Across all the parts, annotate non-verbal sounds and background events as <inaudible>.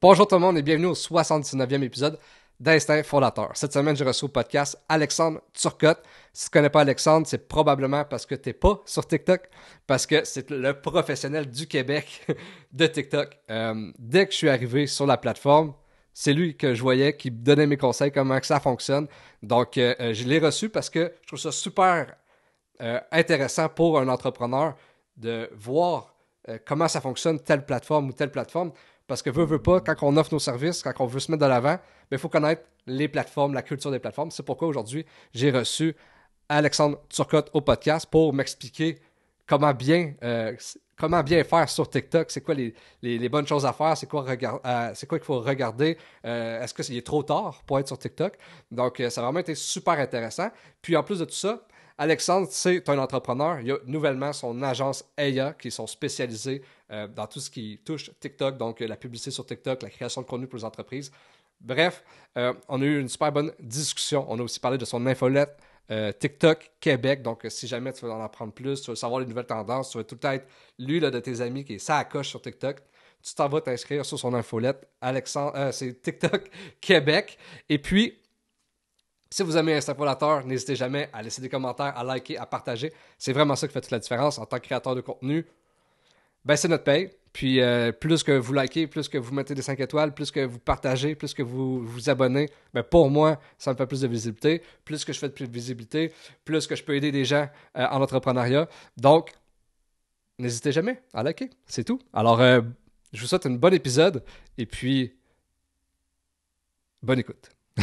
Bonjour tout le monde et bienvenue au 79e épisode d'Instinct Fondateur. Cette semaine, je reçois au podcast Alexandre Turcotte. Si tu ne connais pas Alexandre, c'est probablement parce que tu n'es pas sur TikTok, parce que c'est le professionnel du Québec <laughs> de TikTok. Euh, dès que je suis arrivé sur la plateforme, c'est lui que je voyais qui me donnait mes conseils, comment ça fonctionne. Donc, euh, euh, je l'ai reçu parce que je trouve ça super intéressant pour un entrepreneur de voir comment ça fonctionne telle plateforme ou telle plateforme parce que veut, veut pas, quand on offre nos services, quand on veut se mettre de l'avant, il faut connaître les plateformes, la culture des plateformes. C'est pourquoi aujourd'hui, j'ai reçu Alexandre Turcotte au podcast pour m'expliquer comment bien, euh, comment bien faire sur TikTok, c'est quoi les, bonnes choses à faire, c'est quoi, euh, c'est quoi qu'il faut regarder, euh, est-ce que c'est est trop tard pour être sur TikTok. Donc, ça a vraiment été super intéressant. Puis en plus de tout ça, Alexandre, c'est un entrepreneur. Il y a nouvellement son agence AYA qui sont spécialisés euh, dans tout ce qui touche TikTok, donc euh, la publicité sur TikTok, la création de contenu pour les entreprises. Bref, euh, on a eu une super bonne discussion. On a aussi parlé de son infolette TikTok Québec. Donc, si jamais tu veux en apprendre plus, tu veux savoir les nouvelles tendances, tu veux tout le temps être lui là, de tes amis qui est ça sur TikTok, tu t'en vas t'inscrire sur son infolette. Alexandre, c'est TikTok Québec. Et puis, si vous aimez Instapolateur, n'hésitez jamais à laisser des commentaires, à liker, à partager. C'est vraiment ça qui fait toute la différence en tant que créateur de contenu. Ben, c'est notre paye. Puis euh, plus que vous likez, plus que vous mettez des 5 étoiles, plus que vous partagez, plus que vous vous abonnez, ben pour moi, ça me fait plus de visibilité. Plus que je fais de plus de visibilité, plus que je peux aider des gens euh, en entrepreneuriat. Donc, n'hésitez jamais à liker. C'est tout. Alors, euh, je vous souhaite un bon épisode et puis, bonne écoute. <laughs>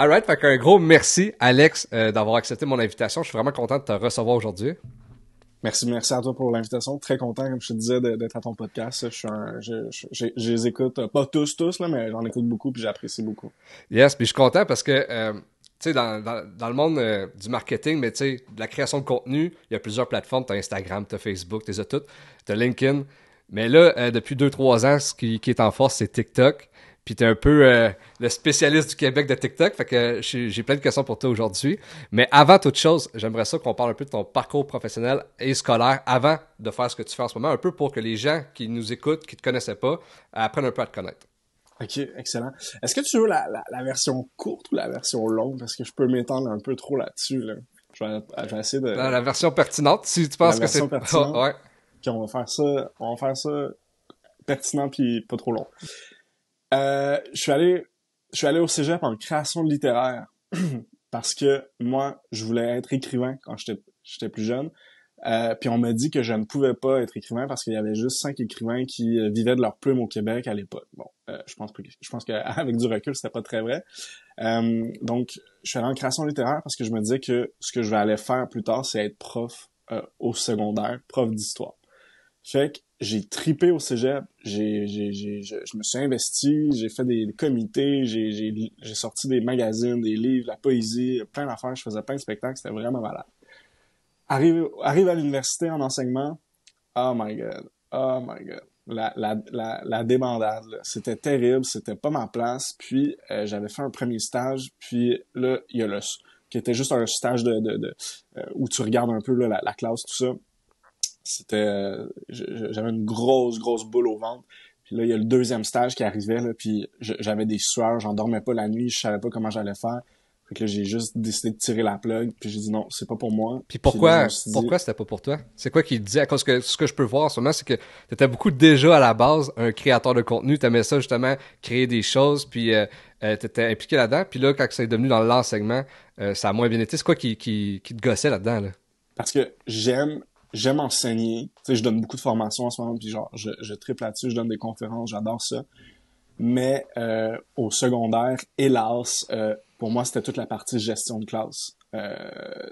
Alright, fait un gros merci, Alex, euh, d'avoir accepté mon invitation. Je suis vraiment content de te recevoir aujourd'hui. Merci, merci à toi pour l'invitation. Très content, comme je te disais, d'être à ton podcast. Je, les écoute, pas tous, tous, là, mais j'en écoute beaucoup puis j'apprécie beaucoup. Yes, puis je suis content parce que, euh, tu sais, dans, dans, dans, le monde euh, du marketing, mais tu sais, de la création de contenu, il y a plusieurs plateformes. Tu as Instagram, tu as Facebook, tu as tout, tu LinkedIn. Mais là, depuis deux trois ans, ce qui, qui, est en force, c'est TikTok puis t'es un peu euh, le spécialiste du Québec de TikTok, fait que j'ai plein de questions pour toi aujourd'hui. Mais avant toute chose, j'aimerais ça qu'on parle un peu de ton parcours professionnel et scolaire avant de faire ce que tu fais en ce moment, un peu pour que les gens qui nous écoutent, qui te connaissaient pas, apprennent un peu à te connaître. Ok, excellent. Est-ce que tu veux la, version courte ou la version longue? Parce que je peux m'étendre un peu trop là-dessus, Je vais, de... la version pertinente, si tu penses que c'est... pertinente. ouais. Qu'on va faire ça, on va faire ça pertinent puis pas trop long. Euh, je suis allé, je suis allé au cégep en création littéraire <clears throat> parce que moi, je voulais être écrivain quand j'étais plus jeune. Euh, puis on m'a dit que je ne pouvais pas être écrivain parce qu'il y avait juste cinq écrivains qui euh, vivaient de leur plume au Québec à l'époque. Bon, euh, je pense que, je <laughs> pense qu'avec du recul, c'était pas très vrai. Euh, donc, je suis allé en création littéraire parce que je me disais que ce que je vais aller faire plus tard, c'est être prof au secondaire, prof d'histoire. Fait que j'ai tripé au cégep, j'ai, j'ai, j'ai, je, me suis investi, j'ai fait des, comités, j'ai, j'ai, j'ai sorti des magazines, des livres, la poésie, plein d'affaires, je faisais plein de spectacles, c'était vraiment malade. Arrive, arrive à l'université en enseignement, oh my god, oh my god, la, la, la, la débandade, c'était terrible, c'était pas ma place, puis euh, j'avais fait un premier stage, puis là, il y a le, qui était juste un stage de, de, de euh, où tu regardes un peu la classe, tout ça c'était, euh, j'avais une grosse, grosse boule au ventre. Puis là, il y a le deuxième stage qui arrivait, là, puis j'avais des sueurs, j'endormais pas la nuit, je savais pas comment j'allais faire. Fait que là, j'ai juste décidé de tirer la plug, puis j'ai dit non, c'est pas pour moi. Puis pourquoi, pourquoi c'était pas pour toi? C'est quoi qui disait? À que ce que je peux voir moment, c'est que t'étais beaucoup déjà à la base un créateur de contenu, t'aimais ça justement, créer des choses, puis euh, euh, t'étais impliqué là-dedans, puis là, quand c'est devenu dans l'enseignement, ça a moins bien été. C'est quoi qui, qui, te gossait là-dedans, Parce que j'aime j'aime enseigner. Tu sais, je donne beaucoup de formations en ce moment, puis genre, je, je triple là-dessus, je donne des conférences, j'adore ça. Mais euh, au secondaire, hélas, euh, pour moi, c'était toute la partie gestion de classe. Euh,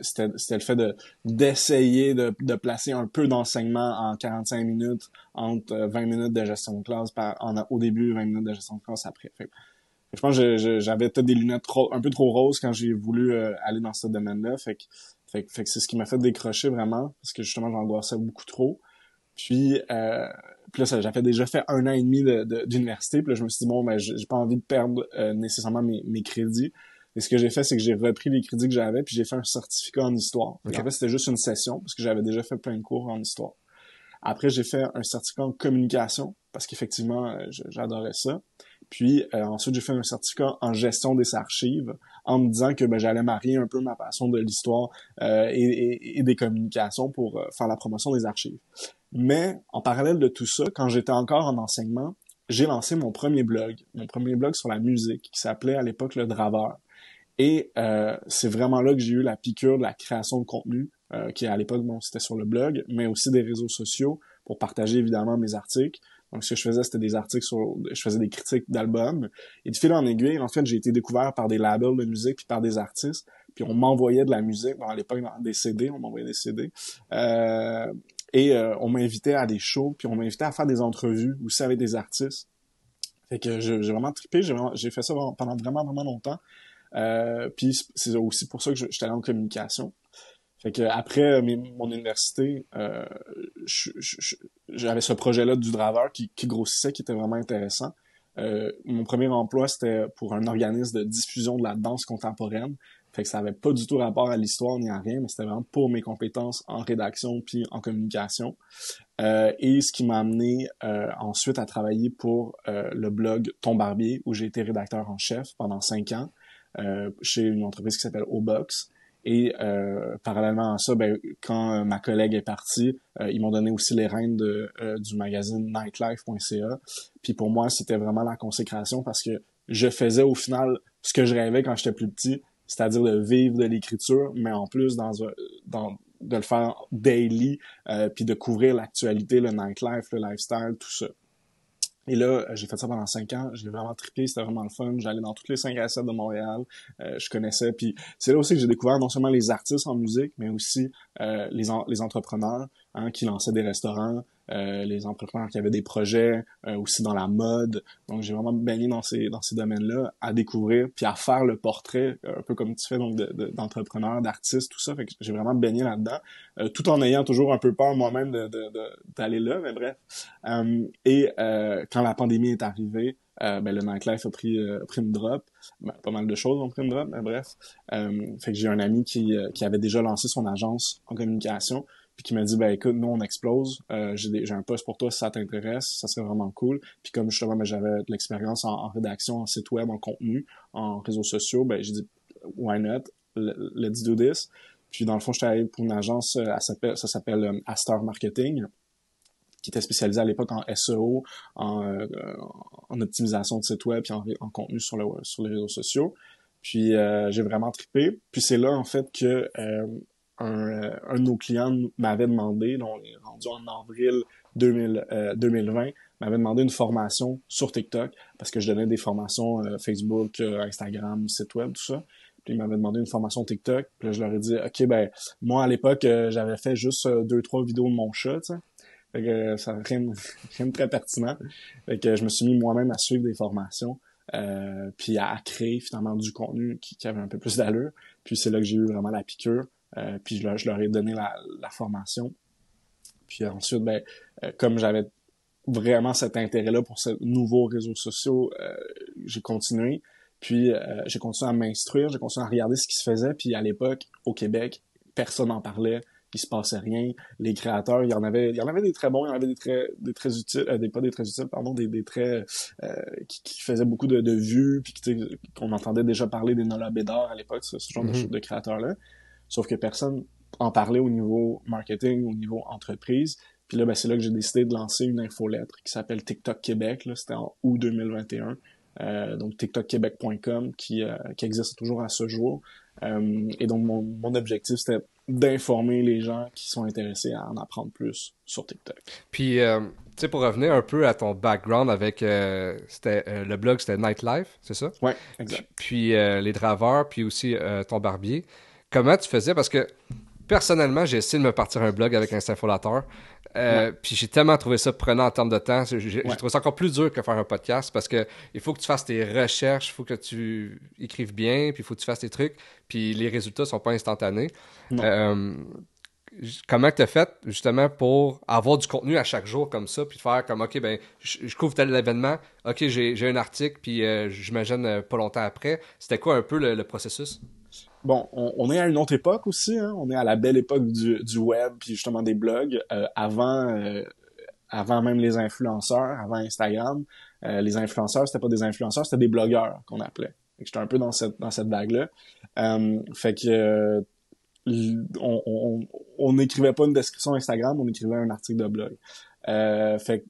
c'était le fait de d'essayer de, de, placer un peu d'enseignement en 45 minutes, entre 20 euh, minutes de gestion de classe par, au début, 20 minutes de gestion de classe après. je pense que j'avais peut-être des lunettes trop, un peu trop roses quand j'ai voulu aller dans ce domaine-là. Fait que fait, que c'est ce qui m'a fait décrocher vraiment, parce que justement, ça beaucoup trop. Puis, euh, là, j'avais déjà fait un an et demi d'université, puis là, je me suis dit, bon, ben, j'ai pas envie de perdre euh, nécessairement mes, mes crédits. Et ce que j'ai fait, c'est que j'ai repris les crédits que j'avais, puis j'ai fait un certificat en histoire. Donc, en fait, c'était juste une session, parce que j'avais déjà fait plein de cours en histoire. Après, j'ai fait un certificat en communication, parce qu'effectivement, euh, j'adorais ça. Puis euh, ensuite, j'ai fait un certificat en gestion des archives en me disant que ben, j'allais marier un peu ma passion de l'histoire euh, et, des communications pour euh, faire la promotion des archives. Mais en parallèle de tout ça, quand j'étais encore en enseignement, j'ai lancé mon premier blog, mon premier blog sur la musique qui s'appelait à l'époque Le Draveur. Et c'est vraiment là que j'ai eu la piqûre de la création de contenu, qui à l'époque, bon, c'était sur le blog, mais aussi des réseaux sociaux pour partager évidemment mes articles, donc, ce que je faisais, c'était des articles sur, je faisais des critiques d'albums. Et de fil en aiguille, en fait, j'ai été découvert par des labels de musique puis par des artistes. Puis on m'envoyait de la musique. Bon, à l'époque, des CD, on m'envoyait des CD. Euh, et euh, on m'invitait à des shows, puis on m'invitait à faire des entrevues aussi avec des artistes. Fait que j'ai vraiment trippé, j'ai fait ça pendant vraiment, vraiment longtemps. Euh, puis c'est aussi pour ça que j'étais allé en communication. Fait que après euh, mon université, euh, j'avais ce projet-là du draveur qui, grossissait, qui était vraiment intéressant. Euh, mon premier emploi, c'était pour un organisme de diffusion de la danse contemporaine. Fait que ça n'avait pas du tout rapport à l'histoire ni à rien, mais c'était vraiment pour mes compétences en rédaction puis en communication. Euh, et ce qui m'a amené ensuite à travailler pour le blog Ton Barbier, où j'ai été rédacteur en chef pendant cinq ans chez une entreprise qui s'appelle Obox. Et euh, parallèlement à ça, ben, quand euh, ma collègue est partie, euh, ils m'ont donné aussi les rênes de, du magazine nightlife.ca. Puis pour moi, c'était vraiment la consécration parce que je faisais au final ce que je rêvais quand j'étais plus petit, c'est-à-dire de vivre de l'écriture, mais en plus dans, dans de le faire daily, puis de couvrir l'actualité, le nightlife, le lifestyle, tout ça. Et là, euh, j'ai fait ça pendant cinq ans. J'ai vraiment trippé, c'était vraiment le fun. J'allais dans toutes les cinq assiettes de Montréal. Euh, je connaissais. Puis c'est là aussi que j'ai découvert non seulement les artistes en musique, mais aussi euh, les, les entrepreneurs hein, qui lançaient des restaurants, euh, les entrepreneurs qui avaient des projets, euh, aussi dans la mode. Donc, j'ai vraiment baigné dans ces, dans ces domaines-là à découvrir, puis à faire le portrait, euh, un peu comme tu fais, donc, d'entrepreneurs, d'artistes, tout ça. Fait que j'ai vraiment baigné là-dedans, tout en ayant toujours un peu peur moi-même d'aller de, là, mais bref. et quand la pandémie est arrivée, euh, ben, le nightlife a pris, euh, pris une drop. Ben, pas mal de choses ont pris une drop, mais bref. fait que j'ai un ami qui, qui avait déjà lancé son agence en communication, puis qui m'a dit ben écoute nous on explose euh, j'ai un poste pour toi si ça t'intéresse ça serait vraiment cool puis comme justement ben, j'avais de l'expérience en, rédaction en site web en contenu en réseaux sociaux ben j'ai dit why not let's do this puis dans le fond j'étais allé pour une agence euh, ça s'appelle euh, Aster Marketing qui était spécialisée à l'époque en SEO euh, en, optimisation de site web puis en, contenu sur, le, sur les réseaux sociaux puis j'ai vraiment trippé puis c'est là en fait que un, euh, un de nos clients m'avait demandé, donc est rendu en avril 2020, euh, m'avait demandé une formation sur TikTok parce que je donnais des formations euh, Facebook, Instagram, site web, tout ça. Puis il m'avait demandé une formation TikTok. Puis je leur ai dit, OK, ben, moi, à l'époque, j'avais fait juste deux, trois vidéos de mon chat, ça rien, <laughs> rien de très pertinent. Fait que je me suis mis moi-même à suivre des formations. puis à, créer finalement du contenu qui, qui avait un peu plus d'allure. Puis c'est là que j'ai eu vraiment la piqûre. Euh, puis je leur, je leur, ai donné la, la formation. Puis ensuite, ben, euh, comme j'avais vraiment cet intérêt-là pour ces nouveaux réseaux sociaux, euh, j'ai continué. Puis j'ai continué à m'instruire, j'ai continué à regarder ce qui se faisait. Puis à l'époque, au Québec, personne n'en parlait, il se passait rien. Les créateurs, il y en avait, il y en avait des très bons, il y en avait des très, des très utiles, des pas des très utiles, pardon, des, des très qui, faisaient beaucoup de, de vues, puis qu'on entendait déjà parler des Nola à l'époque, ce, genre de, mm-hmm. de créateurs-là sauf que personne en parlait au niveau marketing, au niveau entreprise. Puis là, ben, c'est là que j'ai décidé de lancer une infolettre qui s'appelle TikTok Québec. C'était en août 2021. Euh, donc tiktokquebec.com qui, euh, qui existe toujours à ce jour. Euh, et donc mon, objectif c'était d'informer les gens qui sont intéressés à en apprendre plus sur TikTok. Puis tu sais pour revenir un peu à ton background avec le blog c'était Nightlife, c'est ça Oui, exact. Puis, puis les draveurs, puis aussi ton barbier. Comment tu faisais? Parce que personnellement, j'ai essayé de me partir un blog avec un euh, Puis j'ai tellement trouvé ça prenant en termes de temps. J'ai trouvé ça encore plus dur que faire un podcast parce que il faut que tu fasses tes recherches, il faut que tu écrives bien, puis il faut que tu fasses tes trucs. Puis les résultats sont pas instantanés. Euh, comment tu as fait justement pour avoir du contenu à chaque jour comme ça, puis faire comme, OK, ben je, couvre tel événement, OK, j'ai un article, puis je euh, j'imagine pas longtemps après. C'était quoi un peu le processus? bon, on, est à une autre époque aussi. Hein? On est à la belle époque du, web, puis justement des blogs. Euh, avant, euh, avant même les influenceurs, avant Instagram, euh, les influenceurs, c'était pas des influenceurs, c'était des blogueurs qu'on appelait. J'étais un peu dans cette, dans cette vague-là. fait que on n'écrivait on, pas une description Instagram, on écrivait un article de blog. fait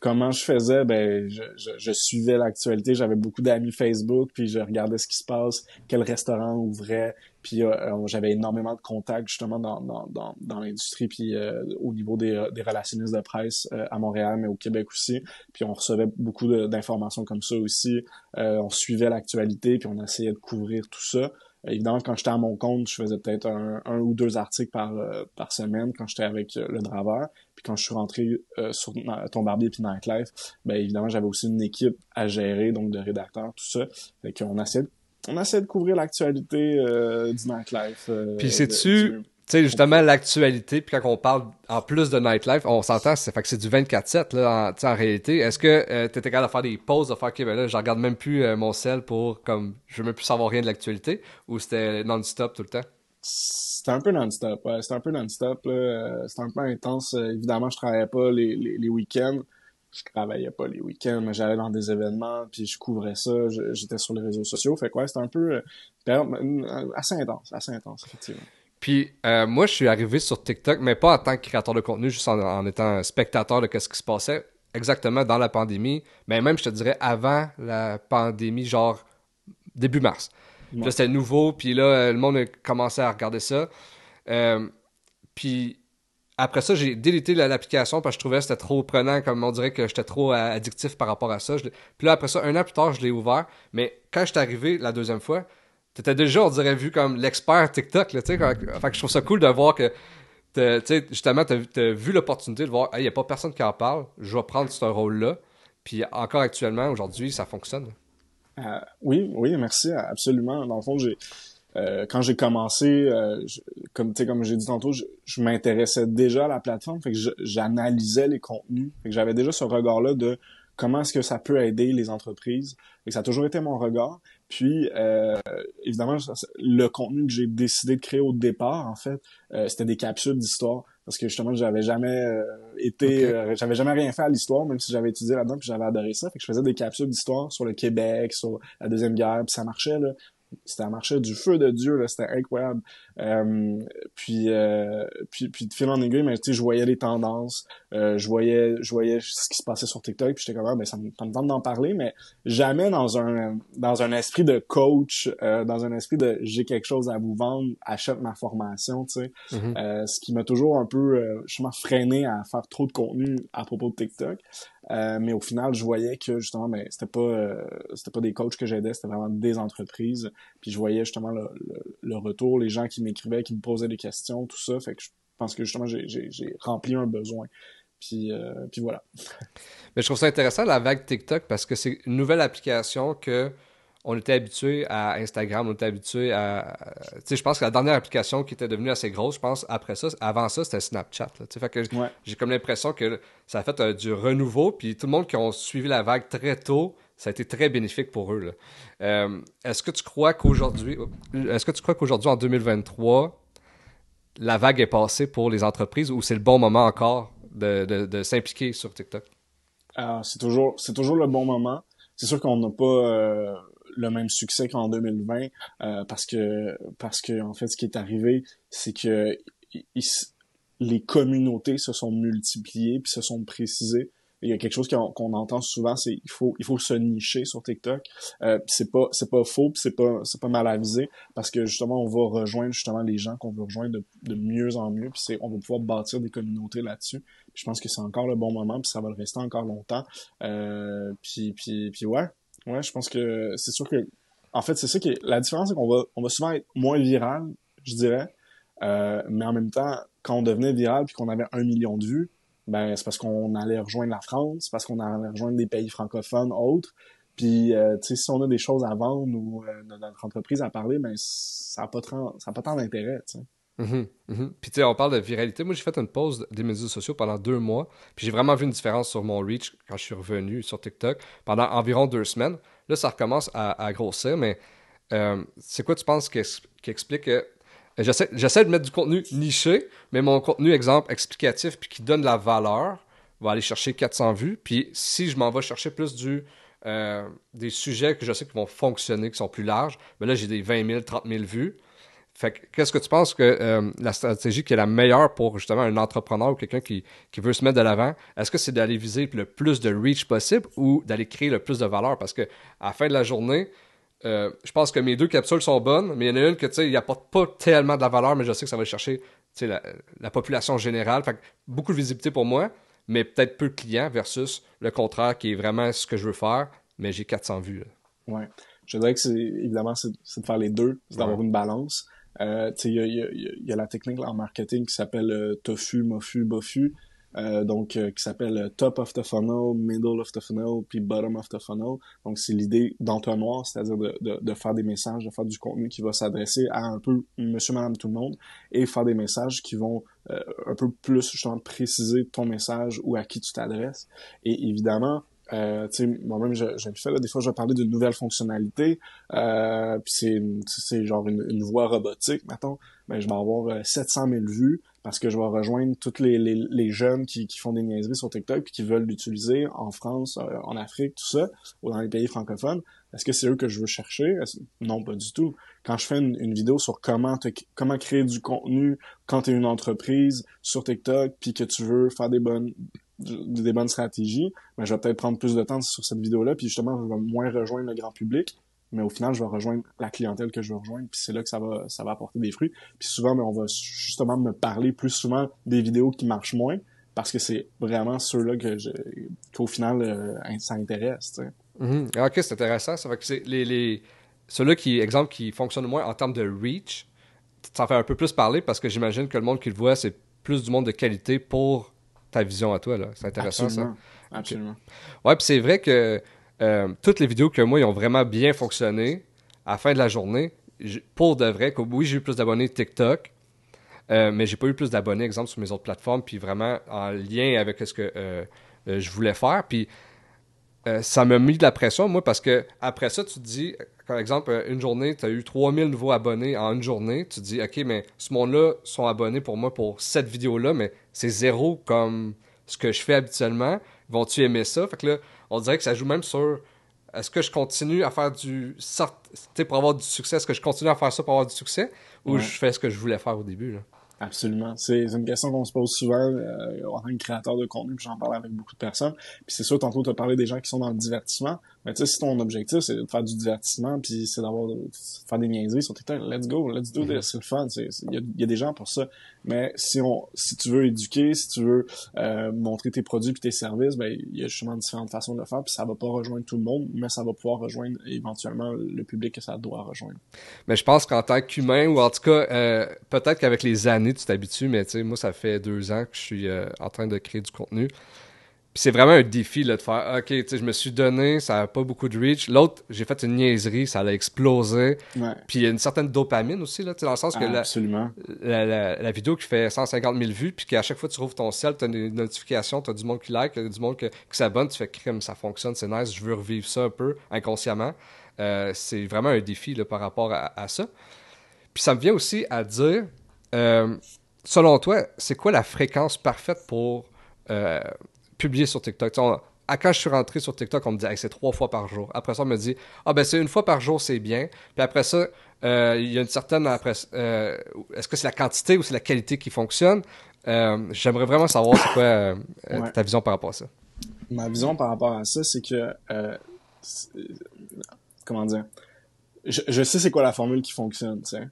comment je faisais ben je, je, suivais l'actualité j'avais beaucoup d'amis Facebook puis je regardais ce qui se passe quel restaurant ouvrait puis euh, j'avais énormément de contacts justement dans dans, dans, l'industrie puis euh, au niveau des, des relationnistes de presse euh, à Montréal mais au Québec aussi puis on recevait beaucoup d'informations comme ça aussi on suivait l'actualité puis on essayait de couvrir tout ça euh, évidemment, quand j'étais à mon compte, je faisais peut-être un, ou deux articles par, euh, par semaine quand j'étais avec euh, le draveur. Puis quand je suis rentré sur Ton Barbier puis Nightlife, ben évidemment, j'avais aussi une équipe à gérer, donc de rédacteurs, tout ça. Fait qu'on essaie, on essaie de couvrir l'actualité du Nightlife. puis cest tu tu sais, justement, l'actualité, puis quand on parle en plus de nightlife, on s'entend, c'est fait que c'est du 24-7, là, en, réalité. Est-ce que euh, tu étais capable de faire des pauses, de faire, OK, ben là, je regarde même plus euh, mon sel pour, comme, je veux même plus savoir rien de l'actualité, ou c'était non-stop tout le temps? C'était un peu non-stop, C'était un peu non-stop, euh, C'était un peu intense. Évidemment, je travaillais pas les, week-ends. Je travaillais pas les week-ends, mais j'allais dans des événements, puis je couvrais ça. J'étais sur les réseaux sociaux. Fait quoi, c'était un peu, assez intense, assez intense, effectivement. Puis euh, moi, je suis arrivé sur TikTok, mais pas en tant que créateur de contenu, juste en, étant spectateur de ce qui se passait exactement dans la pandémie, mais même, je te dirais, avant la pandémie, genre début mars. c'était nouveau, puis là, euh, le monde a commencé à regarder ça. Euh, puis après ça, j'ai délité l'application parce que je trouvais que c'était trop prenant, comme on dirait que j'étais trop addictif par rapport à ça. Puis là, après ça, un an plus tard, je l'ai ouvert. Mais quand je suis arrivé la deuxième fois, c'était déjà, on dirait, vu comme l'expert TikTok, tu sais. je trouve ça cool de voir que, tu sais, justement, tu as vu l'opportunité de voir, il n'y a pas personne qui en parle, je vais prendre ce rôle-là. Puis encore actuellement, aujourd'hui, ça fonctionne. Euh, oui, oui, merci, absolument. Dans le fond, euh, quand j'ai commencé, euh, comme tu comme j'ai dit tantôt, je, m'intéressais déjà à la plateforme, j'analysais les contenus, j'avais déjà ce regard-là de comment est-ce que ça peut aider les entreprises. Et ça a toujours été mon regard. Puis, euh, évidemment, le contenu que j'ai décidé de créer au départ, en fait, euh, c'était des capsules d'histoire. Parce que justement, j'avais jamais euh, été, j'avais jamais rien fait à l'histoire, même si j'avais étudié là-dedans, puis j'avais adoré ça. Fait que je faisais des capsules d'histoire sur le Québec, sur la Deuxième Guerre, puis ça marchait, là. C'était un marché du feu de Dieu, c'était incroyable. Euh, puis, euh, puis, puis de fil en aiguille, mais tu je voyais les tendances, euh, je voyais, je voyais ce qui se passait sur TikTok, puis j'étais comme, ah, ben, ça me, ça me tente d'en parler, mais jamais dans un, dans un esprit de coach, dans un esprit de j'ai quelque chose à vous vendre, achète ma formation, tu sais. Mm-hmm. ce qui m'a toujours un peu, je freiné à faire trop de contenu à propos de TikTok. Euh, mais au final, je voyais que justement, mais ben, c'était pas euh, c'était pas des coachs que j'aidais, c'était vraiment des entreprises. Puis je voyais justement le, le, retour, les gens qui m'écrivaient, qui me posaient des questions, tout ça. Fait que je pense que justement, j'ai rempli un besoin. Puis, euh, puis voilà. <laughs> Mais je trouve ça intéressant la vague TikTok parce que c'est une nouvelle application que on était habitué à Instagram, on était habitué à. Tu sais, je pense que la dernière application qui était devenue assez grosse, je pense, après ça, avant ça, c'était Snapchat. Fait que j'ai comme l'impression que ça a fait euh, du renouveau, puis tout le monde qui a suivi la vague très tôt, ça a été très bénéfique pour eux. Euh, est-ce que tu crois qu'aujourd'hui, euh, est-ce que tu crois qu'aujourd'hui, en 2023, la vague est passée pour les entreprises ou c'est le bon moment encore de, s'impliquer sur TikTok? Ah, c'est toujours, c'est toujours le bon moment. C'est sûr qu'on n'a pas le même succès qu'en 2020 euh, parce que parce que en fait ce qui est arrivé c'est que les communautés se sont multipliées puis se sont précisées il y a quelque chose qu'on entend souvent c'est il faut il faut se nicher sur TikTok euh, c'est pas c'est pas faux c'est pas c'est pas mal avisé parce que justement on va rejoindre justement les gens qu'on veut rejoindre de, de, mieux en mieux puis on va pouvoir bâtir des communautés là-dessus je pense que c'est encore le bon moment puis ça va le rester encore longtemps euh, puis puis puis ouais Ouais, je pense que c'est sûr que. En fait, c'est ça qui est. La différence, c'est qu'on va, on va souvent être moins viral, je dirais. Euh, mais en même temps, quand on devenait viral puis qu'on avait un million de vues, ben c'est parce qu'on allait rejoindre la France, c'est parce qu'on allait rejoindre des pays francophones autres. Puis, euh, tu sais, si on a des choses à vendre ou euh, notre entreprise à parler, ben ça n'a pas, ça a pas tant d'intérêt, tu sais. Mhm, mhm. Puis tu sais, on parle de viralité. Moi, j'ai fait une pause des médias sociaux pendant deux mois. Puis j'ai vraiment vu une différence sur mon reach quand je suis revenu sur TikTok pendant environ deux semaines. Là, ça recommence à, grossir, mais euh, c'est quoi tu penses qui, explique que. Euh, j'essaie de mettre du contenu niché, mais mon contenu, exemple, explicatif, puis qui donne de la valeur, va aller chercher 400 vues. Puis si je m'en vais chercher plus du. Euh, des sujets que je sais qui vont fonctionner, qui sont plus larges, mais ben là, j'ai des 20 000, 30 000 vues. Fait qu'est-ce que tu penses que euh, la stratégie qui est la meilleure pour justement un entrepreneur ou quelqu'un qui, veut se mettre de l'avant, est-ce que c'est d'aller viser le plus de reach possible ou d'aller créer le plus de valeur? Parce que à la fin de la journée, euh, je pense que mes deux capsules sont bonnes, mais il y en a une que tu sais, il apporte pas tellement de la valeur, mais je sais que ça va chercher la, population générale. Fait beaucoup de visibilité pour moi, mais peut-être peu de clients versus le contraire qui est vraiment ce que je veux faire, mais j'ai 400 vues. Je dirais que c'est évidemment c'est de faire les deux, c'est d'avoir une balance. Euh, il y a, la technique en marketing qui s'appelle euh, tofu, mofu, bofu, euh, donc euh, qui s'appelle euh, top of the funnel, middle of the funnel, puis bottom of the funnel. Donc c'est l'idée d'entonnoir, c'est-à-dire de, de, de, faire des messages, de faire du contenu qui va s'adresser à un peu monsieur, madame, tout le monde, et faire des messages qui vont un peu plus justement préciser ton message ou à qui tu t'adresses. Et évidemment, euh, Moi-même, j'ai fait, là, des fois, je vais parler d'une nouvelle fonctionnalité, euh, puis c'est genre une, une, voie robotique, mettons, mais ben, je vais avoir 700 euh, 000 vues parce que je vais rejoindre tous les, les, les, jeunes qui, qui, font des niaiseries sur TikTok puis qui veulent l'utiliser en France, euh, en Afrique, tout ça, ou dans les pays francophones. Est-ce que c'est eux que je veux chercher? Non, pas du tout. Quand je fais une, vidéo sur comment, comment créer du contenu quand tu es une entreprise sur TikTok puis que tu veux faire des bonnes des bonnes stratégies, ben, je vais peut-être prendre plus de temps sur cette vidéo-là, puis justement, je vais moins rejoindre le grand public, mais au final, je vais rejoindre la clientèle que je veux rejoindre, puis c'est là que ça va, ça va apporter des fruits. Puis souvent, mais ben, on va justement me parler plus souvent des vidéos qui marchent moins, parce que c'est vraiment ceux-là que je, qu'au final, euh, ça intéresse. Mm-hmm. Ah, ok, c'est intéressant. Ça fait que c'est les, les... ceux-là qui, exemple, qui fonctionnent moins en termes de reach, ça fait un peu plus parler parce que j'imagine que le monde qui le voit, c'est plus du monde de qualité pour ta vision à toi. là. C'est intéressant ça. Absolument. Oui, puis c'est vrai que euh, toutes les vidéos que moi, ils ont vraiment bien fonctionné à la fin de la journée. Pour de vrai, oui, j'ai eu plus d'abonnés TikTok, euh, mais j'ai pas eu plus d'abonnés, exemple, sur mes autres plateformes, puis vraiment en lien avec ce que euh, euh, je voulais faire. Puis euh, ça m'a mis de la pression, moi, parce que après ça, tu te dis, par exemple, euh, une journée, tu as eu 3000 nouveaux abonnés en une journée. Tu te dis, OK, mais ce monde-là sont abonnés pour moi pour cette vidéo-là, mais c'est zéro comme ce que je fais habituellement. Vont-tu aimer ça? Fait que là, on dirait que ça joue même sur est-ce que je continue à faire du. pour avoir du succès, est-ce que je continue à faire ça pour avoir du succès ou je fais ce que je voulais faire au début? Là? Absolument. C'est une question qu'on se pose souvent euh, en tant que créateur de contenu, j'en parle avec beaucoup de personnes. Puis c'est sûr, tantôt, tu as parlé des gens qui sont dans le divertissement. Mais tu sais, si ton objectif, c'est de faire du divertissement, puis c'est d'avoir de faire des niaiseries sur TikTok, let's go, let's do this, mhm. c'est le fun. Il y, a des gens pour ça. Mais si on si tu veux éduquer, si tu veux euh, montrer tes produits puis tes services, ben il y a justement différentes façons de le faire, puis ça va pas rejoindre tout le monde, mais ça va pouvoir rejoindre éventuellement le public que ça doit rejoindre. Mais je pense qu'en tant qu'humain, ou en tout cas, euh, peut-être qu'avec les années, tu t'habitues, mais tu sais, moi, ça fait deux ans que je suis euh, en train de créer du contenu c'est vraiment un défi de faire ah, OK, je me suis donné, ça n'a pas beaucoup de reach. L'autre, j'ai fait une niaiserie, ça a explosé. Puis il y a une certaine dopamine aussi, là, dans le sens que la, absolument. La, vidéo qui fait 150 000 vues, puis qu'à chaque fois que tu rouvres ton ciel, tu as des notifications, tu as du monde qui like, du monde que, qui s'abonne, tu fais crime, ça fonctionne, c'est nice, je veux revivre ça un peu inconsciemment. Euh, c'est vraiment un défi là, par rapport à, ça. Puis ça me vient aussi à dire, euh, selon toi, c'est quoi la fréquence parfaite pour. Euh, publié sur TikTok. à quand je suis rentré sur TikTok, on me dit c'est trois fois par jour. Après ça, on me dit ah ben c'est une fois par jour, c'est bien. Puis après ça, euh, il y a une certaine après euh, est-ce que c'est la quantité ou c'est la qualité qui fonctionne euh, J'aimerais vraiment savoir c'est quoi ta vision par rapport à ça. Ma vision par rapport à ça, c'est que comment dire je, je sais c'est quoi la formule qui fonctionne, tu sais.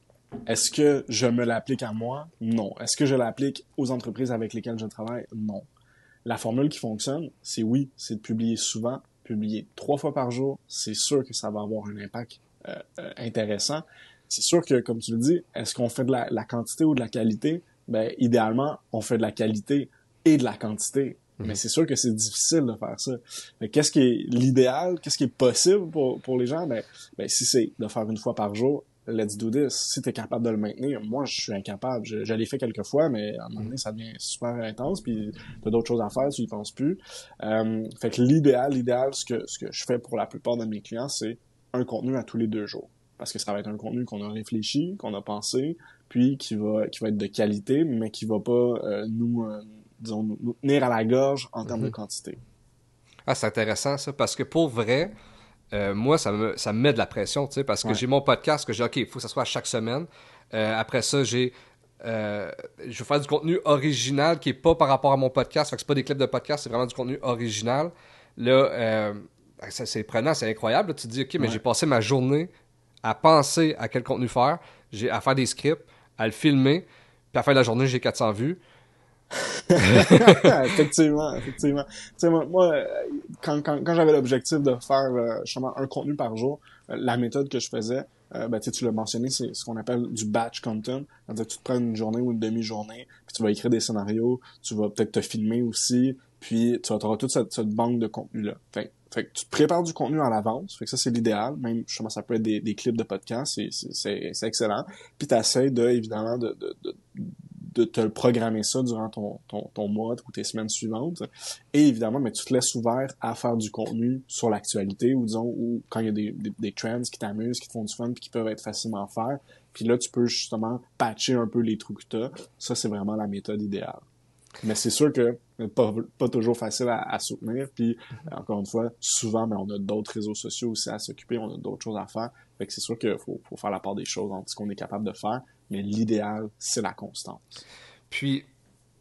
Est-ce que je me l'applique à moi? Non. Est-ce que je l'applique aux entreprises avec lesquelles je travaille? Non la formule qui fonctionne, c'est oui, c'est de publier souvent, publier trois fois par jour, c'est sûr que ça va avoir un impact euh, euh, intéressant. C'est sûr que, comme tu le dis, est-ce qu'on fait de la, quantité ou de la qualité? Ben, idéalement, on fait de la qualité et de la quantité. Mhm. Mais c'est sûr que c'est difficile de faire ça. Mais qu'est-ce qui est l'idéal? Qu'est-ce qui est possible pour, pour les gens? Ben, ben si c'est de faire une fois par jour let's do this. Si tu es capable de le maintenir, moi, je suis incapable. Je, je l'ai fait quelques fois, mais à un moment donné, ça devient super intense, puis tu as d'autres choses à faire, tu y penses plus. Euh, fait que l'idéal, l'idéal, ce que, ce que je fais pour la plupart de mes clients, c'est un contenu à tous les deux jours. Parce que ça va être un contenu qu'on a réfléchi, qu'on a pensé, puis qui va, qui va être de qualité, mais qui va pas euh, nous, euh, disons, nous tenir à la gorge en termes de mhm. quantité. Ah, c'est intéressant ça, parce que pour vrai, euh, moi, ça me, met de la pression, parce que j'ai mon podcast que j'ai, OK, il faut que ça soit à chaque semaine. Euh, après ça, j'ai. Euh, je vais faire du contenu original qui est pas par rapport à mon podcast. Fait que c'est pas des clips de podcast, c'est vraiment du contenu original. Là, ça, ben, c'est prenant, c'est incroyable. tu te dis, OK, mais j'ai passé ma journée à penser à quel contenu faire, j'ai à faire des scripts, à le filmer, puis à la la journée, j'ai 400 vues. <laughs> effectivement, effectivement. moi, moi, quand, quand, quand j'avais l'objectif de faire euh, justement un contenu par jour, euh, la méthode que je faisais, euh, ben, tu l'as mentionné, c'est ce qu'on appelle du batch content. C'est-à-dire que tu te prends une journée ou une demi-journée, puis tu vas écrire des scénarios, tu vas peut-être te filmer aussi, puis tu auras toute cette, cette banque de contenu-là. Fait, fait que tu te prépares du contenu à l'avance, fait que ça c'est l'idéal, même justement ça peut être des, des clips de podcast, c'est excellent. Puis tu essaies de, évidemment de, de, de de te programmer ça durant ton, ton, mois ou tes semaines suivantes. Et évidemment, mais tu te laisses ouvert à faire du contenu sur l'actualité ou disons, ou quand il y a des, des, trends qui t'amusent, qui te font du fun, puis qui peuvent être facilement à faire. Puis là, tu peux justement patcher un peu les trucs que tu as. Ça, c'est vraiment la méthode idéale. Mais c'est sûr que pas, pas toujours facile à, soutenir. Puis, encore une fois, souvent, mais ben, on a d'autres réseaux sociaux aussi à s'occuper, on a d'autres choses à faire. Fait c'est sûr qu'il faut, faire la part des choses entre ce qu'on est capable de faire. Mais l'idéal, c'est la constance. Puis,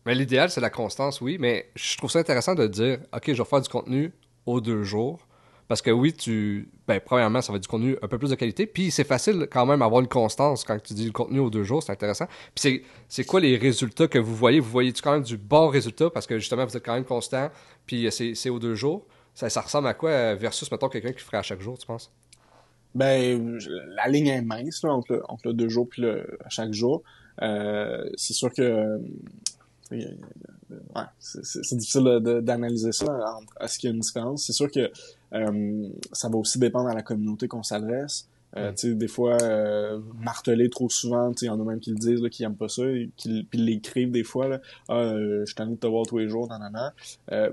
mais ben, l'idéal, c'est la constance, oui. Mais je trouve ça intéressant de dire, OK, je vais faire du contenu aux deux jours. Parce que oui, tu. Ben, premièrement, ça va être du contenu un peu plus de qualité. Puis c'est facile quand même avoir une constance quand tu dis le contenu aux deux jours, c'est intéressant. Puis c'est quoi les résultats que vous voyez Vous voyez-tu quand même du bon résultat parce que justement, vous êtes quand même constant, puis c'est aux deux jours. Ça, ressemble à quoi euh, versus, mettons, quelqu'un qui ferait à chaque jour, tu penses ben, la ligne est mince entre, le, deux jours et le, à chaque jour. Euh, c'est sûr que ouais, c'est difficile d'analyser ça. Euh, est-ce qu'il y a une différence? C'est sûr que euh, ça va aussi dépendre à la communauté qu'on s'adresse. Euh, des fois, euh, marteler trop souvent, il y en a même qui le disent, qui n'aiment pas ça, ils l'écrivent des fois, là, ah, je t'en de te voir tous les jours, nanana.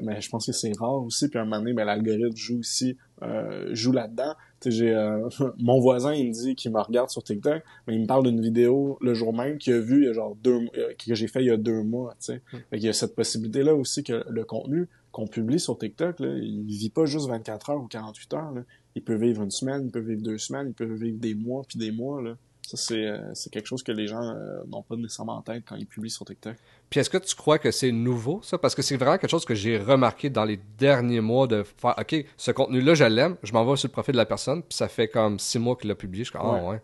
mais je pense que c'est rare aussi. Puis à un moment donné, ben, l'algorithme joue aussi, joue là-dedans j'ai euh, <laughs> mon voisin, il me dit qu'il me regarde sur TikTok, mais il me parle d'une vidéo le jour même qu'il a vu il y a genre deux euh, que j'ai fait il y a deux mois. Tu sais, hmm. il y a cette possibilité là aussi que le contenu qu'on publie sur TikTok, là, il vit pas juste 24 heures ou 48 heures. Il peut vivre une semaine, il peut vivre deux semaines, il peut vivre des mois puis des mois. Là. Ça, c'est, euh, c'est quelque chose que les gens n'ont pas nécessairement en tête quand ils publient sur TikTok. Puis est-ce que tu crois que c'est nouveau, ça? Parce que c'est vraiment quelque chose que j'ai remarqué dans les derniers mois de faire, OK, ce contenu-là, je l'aime, je m'envoie sur le profil de la personne, puis ça fait comme six mois qu'il l'a publié. Je suis comme, ah, ouais.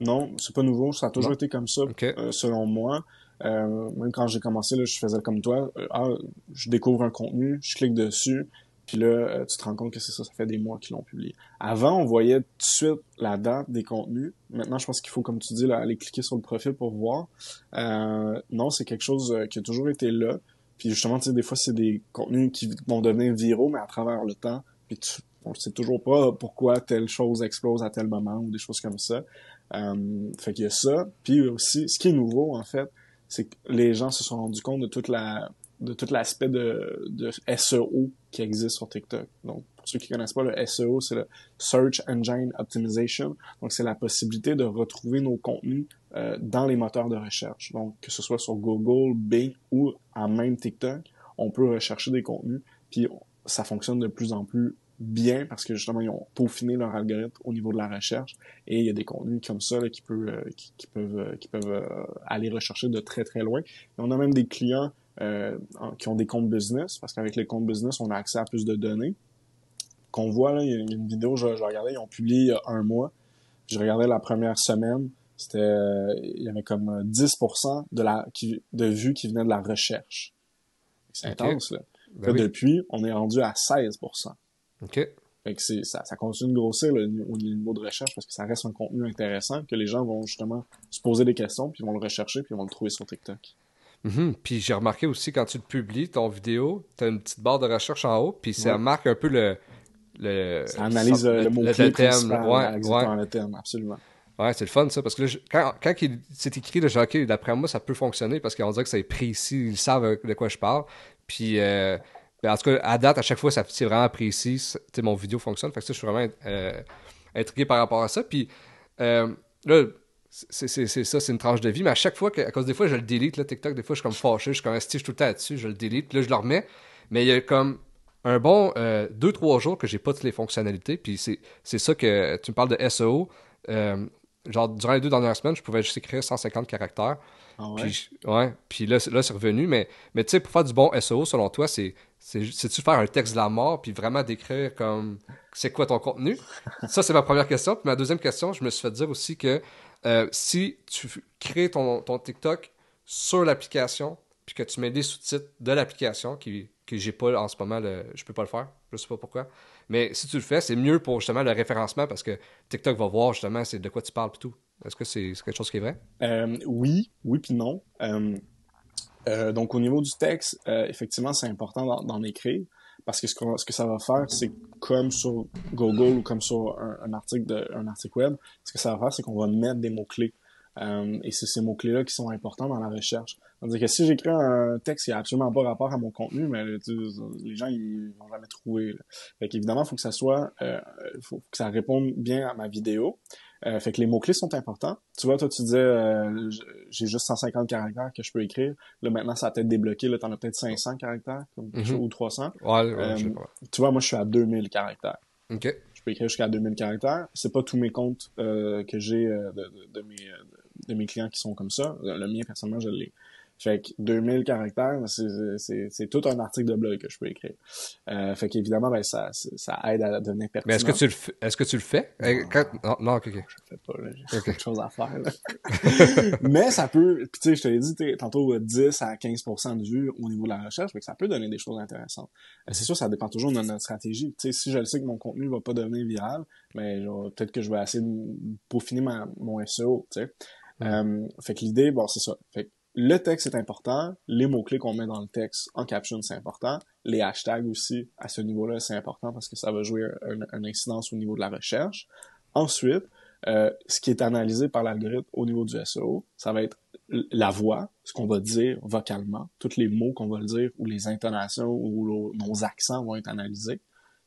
Non, c'est pas nouveau, ça a toujours été comme ça, euh, selon moi. Euh, même quand j'ai commencé, je faisais comme toi. Euh, ah, je découvre un contenu, je clique dessus, puis là, euh, tu te rends compte que c'est ça, ça fait des mois qu'ils l'ont publié. Avant, on voyait tout de suite la date des contenus. Maintenant, je pense qu'il faut, comme tu dis, aller cliquer sur le profil pour voir. Euh, non, c'est quelque chose euh, qui a toujours été là. Puis justement, tu sais, des fois, c'est des contenus qui vont devenir viraux, mais à travers le temps. Puis on ne sait toujours pas pourquoi telle chose explose à tel moment ou des choses comme ça. Euh, fait qu'il y a ça. Puis aussi, ce qui est nouveau, en fait, c'est que les gens se sont rendus compte de toute la de tout l'aspect de, SEO qui existe sur TikTok. Donc, pour ceux qui connaissent pas, le SEO, c'est le Search Engine Optimization. Donc, c'est la possibilité de retrouver nos contenus euh, dans les moteurs de recherche. Donc, que ce soit sur Google, Bing ou en même TikTok, on peut rechercher des contenus. Puis, ça fonctionne de plus en plus bien parce que justement ils ont peaufiné leur algorithme au niveau de la recherche et il y a des contenus comme ça euh, qui, qui, peuvent euh, qui peuvent aller rechercher de très très loin et on a même des clients euh, qui ont des comptes business, parce qu'avec les comptes business, on a accès à plus de données. Qu'on voit, là, il y a une vidéo, je, regardais, ils ont publié il y a un mois. Je regardais la première semaine, c'était, euh, il y avait comme 10% euh, de, la, de vues qui venaient de la recherche. C'est intense, là. Ben depuis, on est rendu à 16%. OK. Fait ça, ça continue de grossir le, au niveau de recherche parce que ça reste un contenu intéressant que les gens vont justement se poser des questions, puis vont le rechercher, puis vont le trouver sur TikTok. Mhm. Puis j'ai remarqué aussi quand tu publies, ton vidéo, tu as une petite barre de recherche en haut, puis ça marque un peu le. analyse le, mot-clé. thème, ouais, absolument. Ouais, c'est le fun ça, parce que là, quand, quand c'est écrit le ok d'après moi, ça peut fonctionner parce qu'on dirait que c'est précis, ils savent euh, de quoi je parle. Puis. Euh, ben, en tout cas, à date, à chaque fois, ça c'est vraiment précis. sais mon vidéo fonctionne. Fait que ça, je suis vraiment euh, intrigué par rapport à ça. Puis euh, là, c'est ça, c'est une tranche de vie. Mais à chaque fois, que, à cause des fois, je le delete, le TikTok, des fois, je suis comme fâché, je suis comme un tout le temps là-dessus, je le delete, puis là, je le remets. Mais il y a comme un bon 2-3 euh, jours que j'ai pas toutes les fonctionnalités, puis c'est ça que tu me parles de SEO. Euh, genre, durant les deux dernières semaines, je pouvais juste écrire 150 caractères. Puis, ah ouais, puis là, c'est revenu. Mais, mais tu sais, pour faire du bon SEO, selon toi, c'est c'est-tu faire un texte de la mort puis vraiment décrire comme c'est quoi ton contenu? Ça, c'est ma première question. Puis ma deuxième question, je me suis fait dire aussi que euh, si tu crées ton, TikTok sur l'application, puis que tu mets des sous-titres de l'application, qui, que j'ai pas en ce moment, je je peux pas le faire, je ne sais pas pourquoi. Mais si tu le fais, c'est mieux pour justement le référencement parce que TikTok va voir justement c'est de quoi tu parles et tout. Est-ce que c'est quelque chose qui est vrai? Euh, oui, oui puis non. Euh, donc au niveau du texte, effectivement, c'est important d'en écrire. Parce que ce, ce que ça va faire, c'est comme sur Google ou comme sur un, article de, article web, ce que ça va faire, c'est qu'on va mettre des mots-clés. Euh, et c'est ces mots-clés-là qui sont importants dans la recherche. C'est-à-dire que si j'écris un texte qui n'a absolument pas rapport à mon contenu, mais les gens, ils vont jamais trouver. Évidemment, il faut que ça soit, euh, faut que ça réponde bien à ma vidéo. Euh, fait que les mots-clés sont importants. Tu vois, toi, tu disais, euh, j'ai juste 150 caractères que je peux écrire. Là, maintenant, ça a peut-être débloqué. Là, t'en as peut-être 500 caractères mhm. ou 300. Ouais, euh, Tu vois, moi, je suis à 2000 caractères. OK. Je peux écrire jusqu'à 2000 caractères. C'est pas tous mes comptes que j'ai de, mes, de, mes, clients qui sont comme ça. Le mien, personnellement, je l'ai fait que 2000 caractères, c'est tout un article de blog que je peux écrire. Euh, fait qu'évidemment, ben, ça, ça aide à donner pertinent. Mais est-ce que tu le, est-ce que tu le fais? Non, eh, Quand... non, non ok, ok. Je le fais pas, J'ai quelque chose à faire, <laughs> Mais ça peut, tu sais, je te l'ai dit, tantôt 10 à 15% de vues au niveau de la recherche, mais que ça peut donner des choses intéressantes. Euh, c'est sûr, ça dépend toujours de notre stratégie. Tu sais, si je le sais que mon contenu va pas devenir viral, mais ben, peut-être que je vais essayer de peaufiner ma, mon SEO, tu sais. Mm. Euh, fait que l'idée, bon, c'est ça. Fait le texte est important, les mots-clés qu'on met dans le texte en caption, c'est important, les hashtags aussi, à ce niveau-là, c'est important parce que ça va jouer une incidence au niveau de la recherche. Ensuite, euh, ce qui est analysé par l'algorithme au niveau du SEO, ça va être la voix, ce qu'on va dire vocalement, tous les mots qu'on va dire ou les intonations ou nos accents vont être analysés.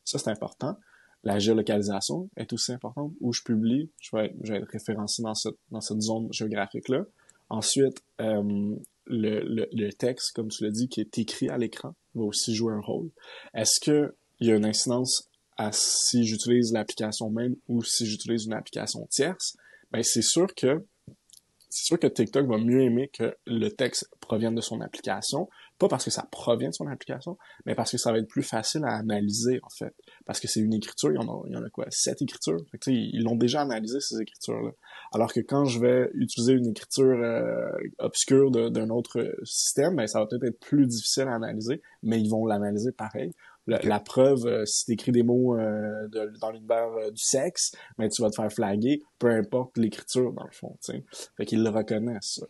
Ça, c'est important. La géolocalisation est aussi importante. Où je publie, je vais, être référencé dans cette zone géographique-là. Ensuite, euh, le, texte, comme tu l'as dit, qui est écrit à l'écran, va aussi jouer un rôle. Est-ce qu'il y a une incidence à si j'utilise l'application même ou si j'utilise une application tierce? Ben, c'est sûr que c'est sûr que TikTok va mieux aimer que le texte provienne de son application pas parce que ça provient de son application, mais parce que ça va être plus facile à analyser, en fait. Parce que c'est une écriture, il y en a, quoi? Sept écritures. Fait que, ils l'ont déjà analysé, ces écritures-là. Alors que quand je vais utiliser une écriture euh, obscure d'un autre système, ben, ça va peut-être être plus difficile à analyser, mais ils vont l'analyser pareil. La, preuve, euh, si tu écris des mots euh, dans l'univers du sexe, ben, tu vas te faire flaguer, peu importe l'écriture, dans le fond. Fait qu'ils le reconnaissent.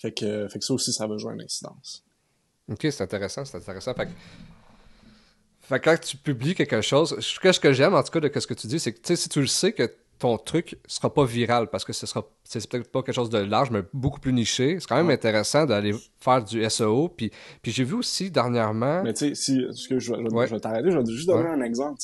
Fait que, fait que ça aussi, ça va jouer une incidence. Ok, c'est intéressant, c'est intéressant. Fait que... quand tu publies quelque chose, ce que j'aime en tout cas de ce que tu dis, c'est que si tu le sais que ton truc sera pas viral parce que ce sera c'est peut-être pas quelque chose de large mais beaucoup plus niché c'est quand même intéressant d'aller faire du SEO puis puis j'ai vu aussi dernièrement mais tu sais si que je, vais t'arrêter je vais juste donner un exemple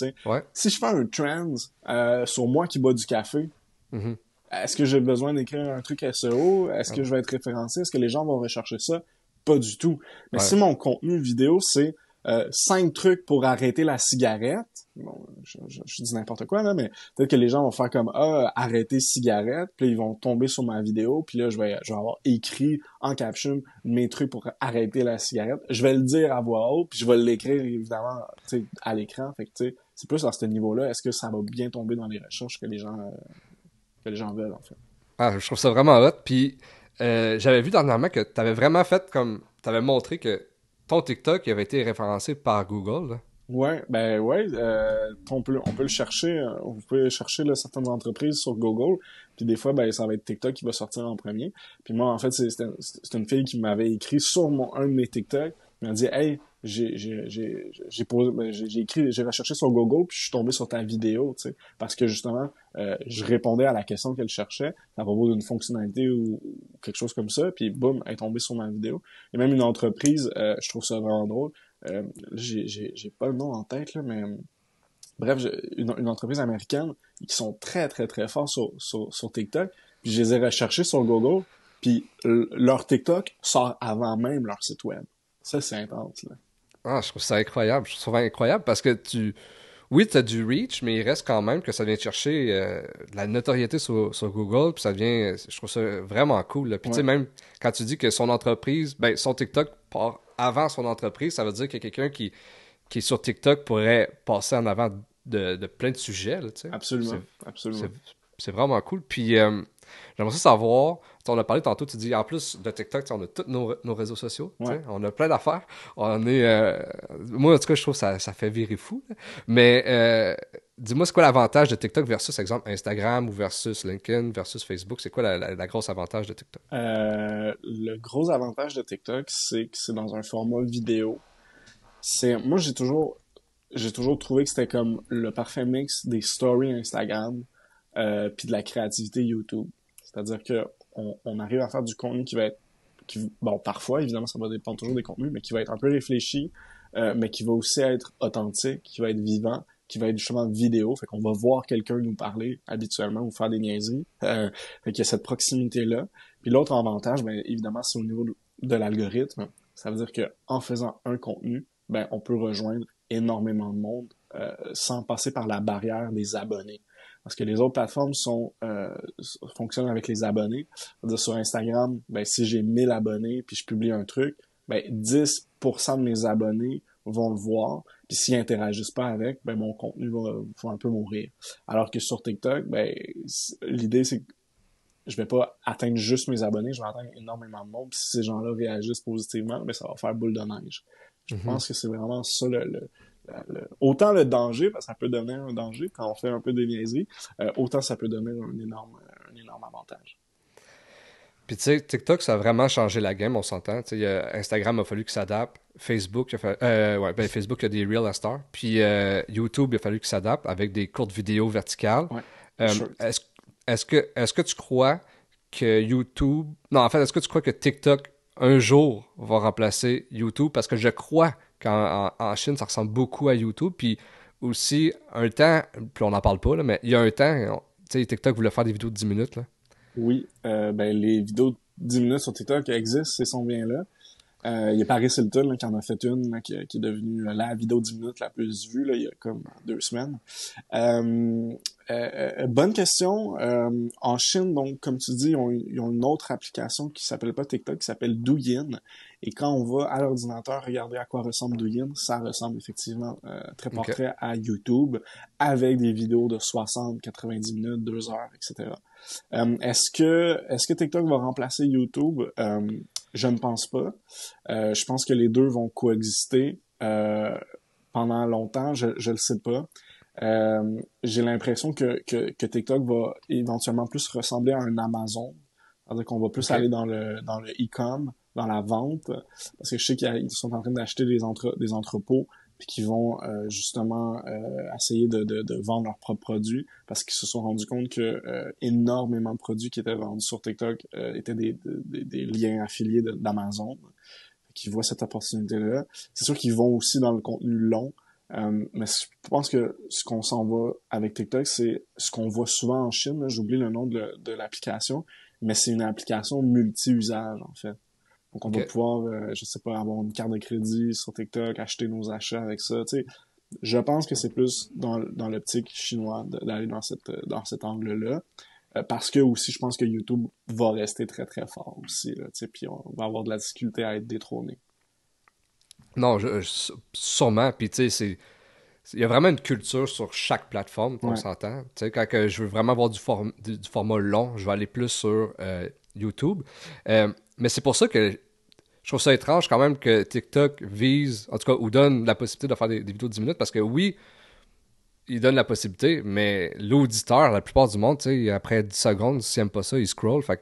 si je fais un trend euh, sur moi qui bois du café mm-hmm. est-ce que j'ai besoin d'écrire un truc SEO est-ce que ah. je vais être référencé est-ce que les gens vont rechercher ça pas du tout. Mais si mon contenu vidéo, c'est euh, cinq trucs pour arrêter la cigarette. Bon, je, dis n'importe quoi là, mais peut-être que les gens vont faire comme ah arrêter cigarette, puis ils vont tomber sur ma vidéo, puis là je vais je vais avoir écrit en caption mes trucs pour arrêter la cigarette. Je vais le dire à voix haute, puis je vais l'écrire évidemment à l'écran. Fait que c'est plus à ce niveau-là. Est-ce que ça va bien tomber dans les recherches que les gens euh, que les gens veulent en fait. Ah, je trouve ça vraiment hot. Puis euh, j'avais vu dernièrement que tu avais vraiment fait comme. Tu avais montré que ton TikTok avait été référencé par Google. Ouais, ben ouais, euh, on, peut, le chercher, On peut pouvez chercher certaines entreprises sur Google, puis des fois, ben ça va être TikTok qui va sortir en premier. Puis moi, en fait, c'est une fille qui m'avait écrit sur mon un de mes TikTok, elle m'a dit « Hey, ben, j'ai j'ai écrit, j'ai recherché sur Google, puis je suis tombé sur ta vidéo, tu sais, parce que justement, euh, je répondais à la question qu'elle cherchait à propos d'une fonctionnalité ou, quelque chose comme ça, puis boum, elle est tombée sur ma vidéo. Et même une entreprise, euh, je trouve ça vraiment drôle. Euh, j'ai pas le nom en tête, là, mais bref, une, entreprise américaine qui sont très, très, très forts sur, sur, TikTok. Puis je les ai recherchés sur Google, puis leur TikTok sort avant même leur site web. Ça, c'est intense, là. Ah, je trouve ça incroyable. Je trouve ça incroyable parce que tu. Oui, tu as du reach, mais il reste quand même que ça vient chercher euh, de la notoriété sur, Google. Puis ça vient. Je trouve ça vraiment cool. Puis tu sais, même quand tu dis que son entreprise, ben, son TikTok part avant son entreprise, ça veut dire que quelqu'un qui, qui est sur TikTok pourrait passer en avant de, plein de sujets. Là, absolument. C'est vraiment cool. Puis euh, j'aimerais savoir, on a parlé tantôt, tu dis, en plus de TikTok, on a tous nos, réseaux sociaux. On a plein d'affaires. On est. Euh, moi, en tout cas, je trouve que ça, fait virer fou. Mais euh, dis-moi, c'est quoi l'avantage de TikTok versus, exemple, Instagram ou versus LinkedIn versus Facebook? C'est quoi la, gros grosse avantage de TikTok? Euh, le gros avantage de TikTok, c'est que c'est dans un format vidéo. C'est Moi, j'ai toujours. J'ai toujours trouvé que c'était comme le parfait mix des stories Instagram puis de la créativité YouTube. C'est-à-dire que on, arrive à faire du contenu qui va être, bon, parfois, évidemment, ça va dépendre toujours des contenus, mais qui va être un peu réfléchi, euh, mais qui va aussi être authentique, qui va être vivant, qui va être justement vidéo. Fait qu'on va voir quelqu'un nous parler habituellement ou faire des niaiseries. Euh, fait qu'il y a cette proximité-là. Puis l'autre avantage, ben, évidemment, c'est au niveau de l'algorithme. Ça veut dire qu'en faisant un contenu, ben, on peut rejoindre énormément de monde euh, sans passer par la barrière des abonnés parce que les autres plateformes sont euh, fonctionnent avec les abonnés. sur Instagram, ben, si j'ai 1000 abonnés puis je publie un truc, ben, 10% de mes abonnés vont le voir. Puis s'ils interagissent pas avec, ben, mon contenu va, un peu mourir. Alors que sur TikTok, ben, l'idée c'est que je vais pas atteindre juste mes abonnés, je vais atteindre énormément de monde. Puis si ces gens-là réagissent positivement, ben, ça va faire boule de neige. Je mhm. pense que c'est vraiment ça le, autant le danger, parce que ça peut devenir un danger quand on fait un peu des niaiseries, euh, autant ça peut donner un énorme, euh, un énorme avantage. Puis tu sais, TikTok, ça a vraiment changé la game, on s'entend. Instagram a fallu qu'il s'adapte. Facebook, euh, ouais, ben Facebook a des real-estars. Puis YouTube, il a fallu qu'il s'adapte avec des courtes vidéos verticales. est-ce, est que, est-ce que tu crois que YouTube... Non, en fait, est-ce que tu crois que TikTok, un jour, va remplacer YouTube? Parce que je crois quand en, Chine, ça ressemble beaucoup à YouTube. Puis aussi, un temps, puis on n'en parle pas, mais il y a un temps, tu sais, TikTok voulait faire des vidéos de 10 minutes. Là. Oui, euh, ben, les vidéos de 10 minutes sur TikTok existent, elles sont bien là. Euh, il y a Paris Hilton qui en a fait une, qui, est devenue euh, la vidéo de 10 minutes la plus vue il y a comme deux semaines. Euh, euh, euh, bonne question. en Chine, donc, comme tu dis, ils ont, une autre application qui s'appelle pas TikTok, qui s'appelle Douyin. Et quand on va à l'ordinateur regarder à quoi ressemble Douyin, ça ressemble effectivement très portrait à YouTube, avec des vidéos de 60, 90 minutes, 2 heures, etc. est que est-ce que TikTok va remplacer YouTube? je ne pense pas. je pense que les deux vont coexister pendant longtemps, je ne le sais pas. Euh, j'ai l'impression que, que, que, TikTok va éventuellement plus ressembler à un Amazon. C'est-à-dire qu'on va plus aller dans le dans le e-com, dans la vente, parce que je sais qu'ils sont en train d'acheter des, des entrepôts puis qui vont euh, justement euh, essayer de, de, de, vendre leurs propres produits parce qu'ils se sont rendus compte que euh, énormément de produits qui étaient vendus sur TikTok étaient des, des, des, liens affiliés d'Amazon. Qui voient cette opportunité-là. C'est sûr qu'ils vont aussi dans le contenu long, euh, mais je pense que ce qu'on s'en va avec TikTok, c'est ce qu'on voit souvent en Chine. J'oublie le nom de, l'application, mais c'est une application multi-usage, en fait. Donc, on va pouvoir, euh, je sais pas, avoir une carte de crédit sur TikTok, acheter nos achats avec ça. Tu sais, je pense que c'est plus dans, dans l'optique chinoise d'aller dans, cette, dans cet angle-là. Euh, parce que aussi, je pense que YouTube va rester très très fort aussi. Là, tu sais, puis on va avoir de la difficulté à être détrôné. Non, je, sûrement. Puis, tu sais, Il y a vraiment une culture sur chaque plateforme, on s'entend. Quand je veux vraiment avoir du, du, format long, je vais aller plus sur euh, YouTube. Euh, mais c'est pour ça que je trouve ça étrange quand même que TikTok vise, en tout cas, ou donne la possibilité de faire des, vidéos de 10 minutes parce que oui, il donne la possibilité, mais l'auditeur, la plupart du monde, après 10 secondes, s'il n'aime pas ça, il scroll. Fait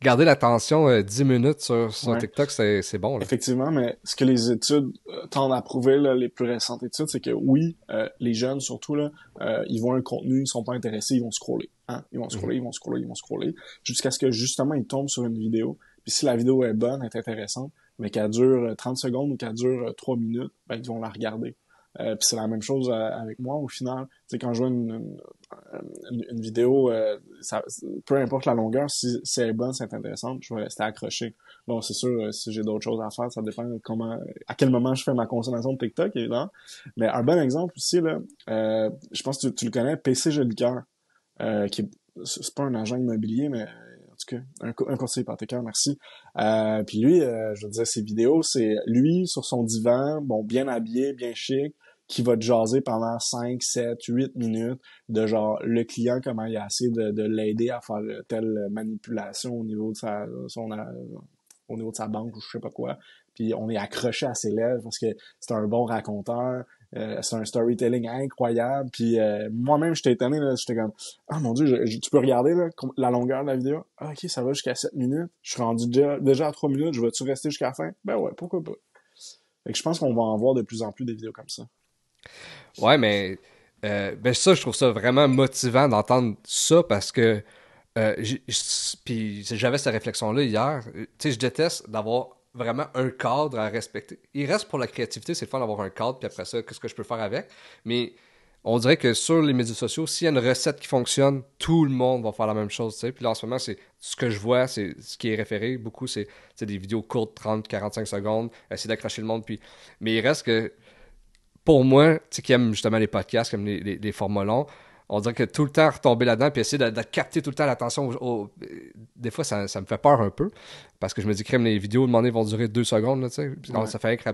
garder l'attention 10 euh, minutes sur, son TikTok, c'est bon. Effectivement, mais ce que les études euh, tendent à prouver, les plus récentes études, c'est que oui, euh, les jeunes surtout, là, ils voient un contenu, ils ne sont pas intéressés, ils vont scroller. Hein. Ils vont scroller, mhm. ils vont scroller, ils vont scroller, jusqu'à ce que justement ils tombent sur une vidéo. Puis si la vidéo est bonne, est intéressante, mais qu'elle dure 30 secondes ou qu'elle dure 3 minutes, ben, ils vont la regarder. Euh, Puis c'est la même chose euh, avec moi au final. Tu quand je vois une, une, vidéo, euh, ça, peu importe la longueur, si, c'est elle est bonne, c'est intéressant je vais rester accroché. Bon, c'est sûr, euh, si j'ai d'autres choses à faire, ça dépend comment, à quel moment je fais ma consommation de TikTok, évidemment. Mais un bon exemple aussi, là, je pense que tu, le connais, PC Jolicoeur, euh, qui c'est pas un agent immobilier, mais un, conseil conseiller hypothécaire, merci. Euh, puis lui, euh, je je disais ses vidéos, c'est lui sur son divan, bon, bien habillé, bien chic, qui va te jaser pendant 5, 7, 8 minutes de genre le client, comment il a essayé de, l'aider à faire telle manipulation au niveau de sa euh, au niveau de sa banque ou je sais pas quoi. Puis on est accroché à ses lèvres parce que c'est un bon raconteur, euh, c'est un storytelling incroyable. Puis euh, moi-même, j'étais étonné. J'étais comme, ah mon dieu, tu peux regarder la longueur de la vidéo. Ah, ok, ça va jusqu'à 7 minutes. Je suis rendu déjà, à 3 minutes. Je vais-tu rester jusqu'à la fin? Ben ouais, pourquoi pas. je pense qu'on va en voir de plus en plus des vidéos comme ça. Ouais, mais euh, ben ça, je trouve ça vraiment motivant d'entendre ça parce que puis j'avais cette réflexion-là hier. Tu sais, je déteste d'avoir vraiment un cadre à respecter. Il reste pour la créativité, c'est le fun d'avoir un cadre, puis après ça, qu'est-ce que je peux faire avec. Mais on dirait que sur les médias sociaux, s'il y a une recette qui fonctionne, tout le monde va faire la même chose, Puis là, en ce moment, c'est ce que je vois, c'est ce qui est référé beaucoup, c'est des vidéos courtes, 30, 45 secondes, essayer d'accrocher le monde, puis... Mais il reste que, pour moi, tu qui aime justement les podcasts, qui aime les, les, les formats longs, on dirait que tout le temps retomber là-dedans puis essayer de, capter tout le temps l'attention. Au... Des fois, ça, me fait peur un peu parce que je me dis, crème, les vidéos demandées vont durer deux secondes, là, ça fait un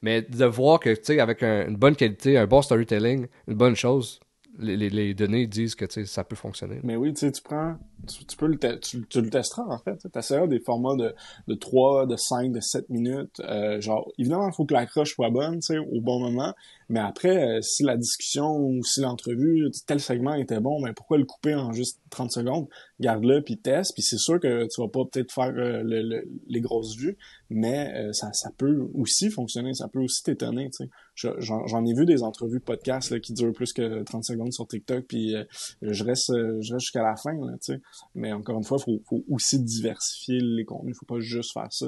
Mais de voir que, tu sais, avec une bonne qualité, un bon storytelling, une bonne chose, les, données disent que, tu sais, ça peut fonctionner. Mais oui, tu sais, tu prends tu, peux le tu, le testeras en fait. Tu des formats de, de 3, de 5, de 7 minutes. Euh, genre, évidemment, il faut que l'accroche soit bonne, tu sais, au bon moment. Mais après, euh, si la discussion ou si l'entrevue, tel segment était bon, ben pourquoi le couper en juste 30 secondes? Garde-le, puis teste. Puis c'est sûr que tu vas pas peut-être faire euh, les grosses vues, mais ça, ça peut aussi fonctionner, ça peut aussi t'étonner, tu sais. J'en ai vu des entrevues podcast là, qui durent plus que 30 secondes sur TikTok, puis je reste, je reste jusqu'à la fin, tu sais. Mais encore une fois, il faut, aussi diversifier les contenus. Il ne faut pas juste faire ça.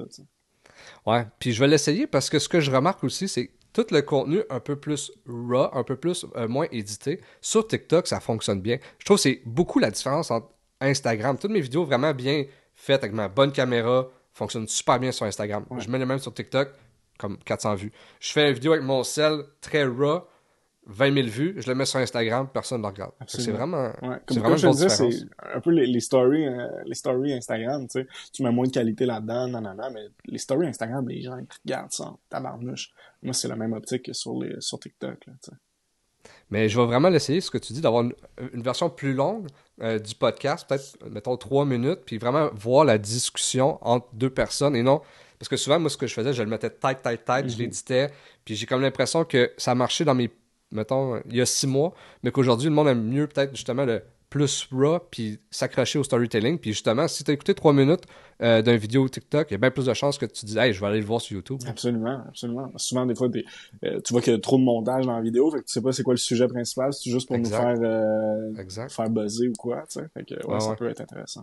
Ouais, puis je vais l'essayer parce que ce que je remarque aussi, c'est que tout le contenu un peu plus raw, un peu plus euh, moins édité, sur TikTok, ça fonctionne bien. Je trouve que c'est beaucoup la différence entre Instagram. Toutes mes vidéos vraiment bien faites avec ma bonne caméra fonctionnent super bien sur Instagram. Je mets les mêmes sur TikTok, comme 400 vues. Je fais une vidéo avec mon sel très raw 20 000 vues, je le mets sur Instagram, personne ne le regarde. C'est vraiment. Ouais. vraiment c'est un peu les, stories, euh, les stories Instagram, tu sais. Tu mets moins de qualité là-dedans, nanana, mais les stories Instagram, les gens, regardent ça, tabarnouche. Moi, c'est la même optique que sur, TikTok, Mais je vais vraiment l'essayer, ce que tu dis, d'avoir une, version plus longue euh, du podcast, peut-être, mettons, trois minutes, puis vraiment voir la discussion entre deux personnes et non. Parce que souvent, moi, ce que je faisais, je le mettais tête, tête, tête, je mhm. l'éditais, puis j'ai comme l'impression que ça marchait dans mes mettons, il y a six mois, mais qu'aujourd'hui, le monde aime mieux peut-être justement le plus raw, puis s'accrocher au storytelling. Puis justement, si tu as écouté trois minutes euh, d'un d'une vidéo TikTok, il y a bien plus de chances que tu dis, hey, je vais aller le voir sur YouTube. Absolument, absolument. Souvent, des fois, euh, tu vois qu'il y a trop de montage dans la vidéo, fait que tu sais pas c'est quoi le sujet principal, c'est juste pour nous faire, euh, faire buzzer ou quoi, tu sais. Fait que, ah ça peut être intéressant.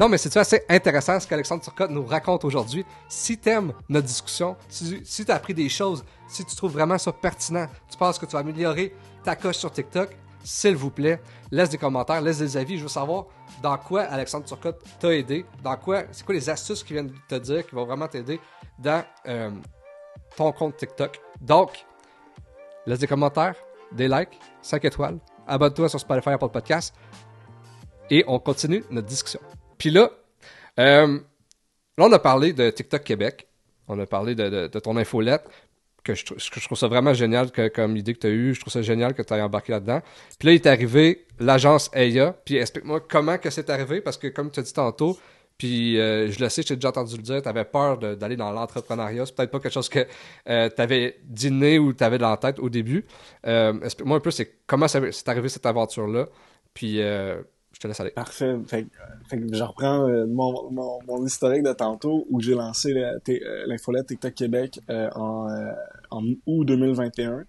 Non, mais c'est assez intéressant ce qu'Alexandre Turcotte nous raconte aujourd'hui. Si t'aimes notre discussion, si, si t'as appris des choses, si tu trouves vraiment ça pertinent, tu penses que tu vas améliorer ta coche sur TikTok, s'il vous plaît, laisse des commentaires, laisse des avis. Je veux savoir dans quoi Alexandre Turcotte t'a aidé, dans quoi, c'est quoi les astuces qu'il vient de te dire qui vont vraiment t'aider dans euh, ton compte TikTok. Donc, laisse des commentaires, des likes, 5 étoiles, abonne-toi sur Spotify pour le Podcast et on continue notre discussion. Puis là, euh, là, on a parlé de TikTok Québec, on a parlé de, ton infolette, que je, trouve ça vraiment génial que, comme idée que tu as eue, je trouve ça génial que tu aies embarqué là-dedans. Puis là, il est arrivé l'agence AIA, puis explique-moi comment que c'est arrivé, parce que comme tu as dit tantôt, puis euh, je le sais, j'ai déjà entendu le dire, tu avais peur d'aller dans l'entrepreneuriat. C'est peut-être pas quelque chose que euh, tu avais dîné ou tu avais dans la tête au début. Explique-moi un peu c'est comment c'est arrivé cette aventure-là. Puis Parfait. Fait, je reprends euh, mon, historique de tantôt où j'ai lancé euh, l'infolette TikTok Québec euh, en, août 2021.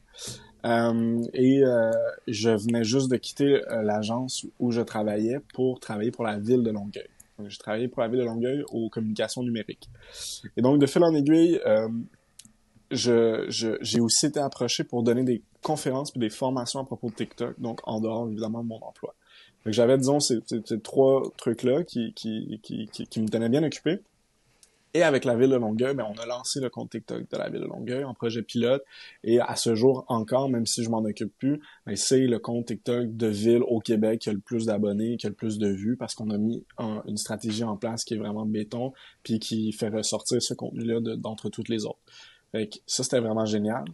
et je venais juste de quitter l'agence où je travaillais pour travailler pour la ville de Longueuil. J'ai travaillé pour la ville de Longueuil aux communications numériques. Et donc, de fil en aiguille, j'ai je, aussi été approché pour donner des conférences et des formations à propos de TikTok, donc en dehors évidemment de mon emploi j'avais, disons, ces, trois trucs-là qui, qui, qui, me tenaient bien occupé. Et avec la ville de Longueuil, ben, on a lancé le compte TikTok de la ville de Longueuil en projet pilote. Et à ce jour encore, même si je m'en occupe plus, ben, c'est le compte TikTok de ville au Québec qui a le plus d'abonnés, qui a le plus de vues, parce qu'on a mis une stratégie en place qui est vraiment béton, puis qui fait ressortir ce contenu-là d'entre toutes les autres. Fait ça, c'était vraiment génial.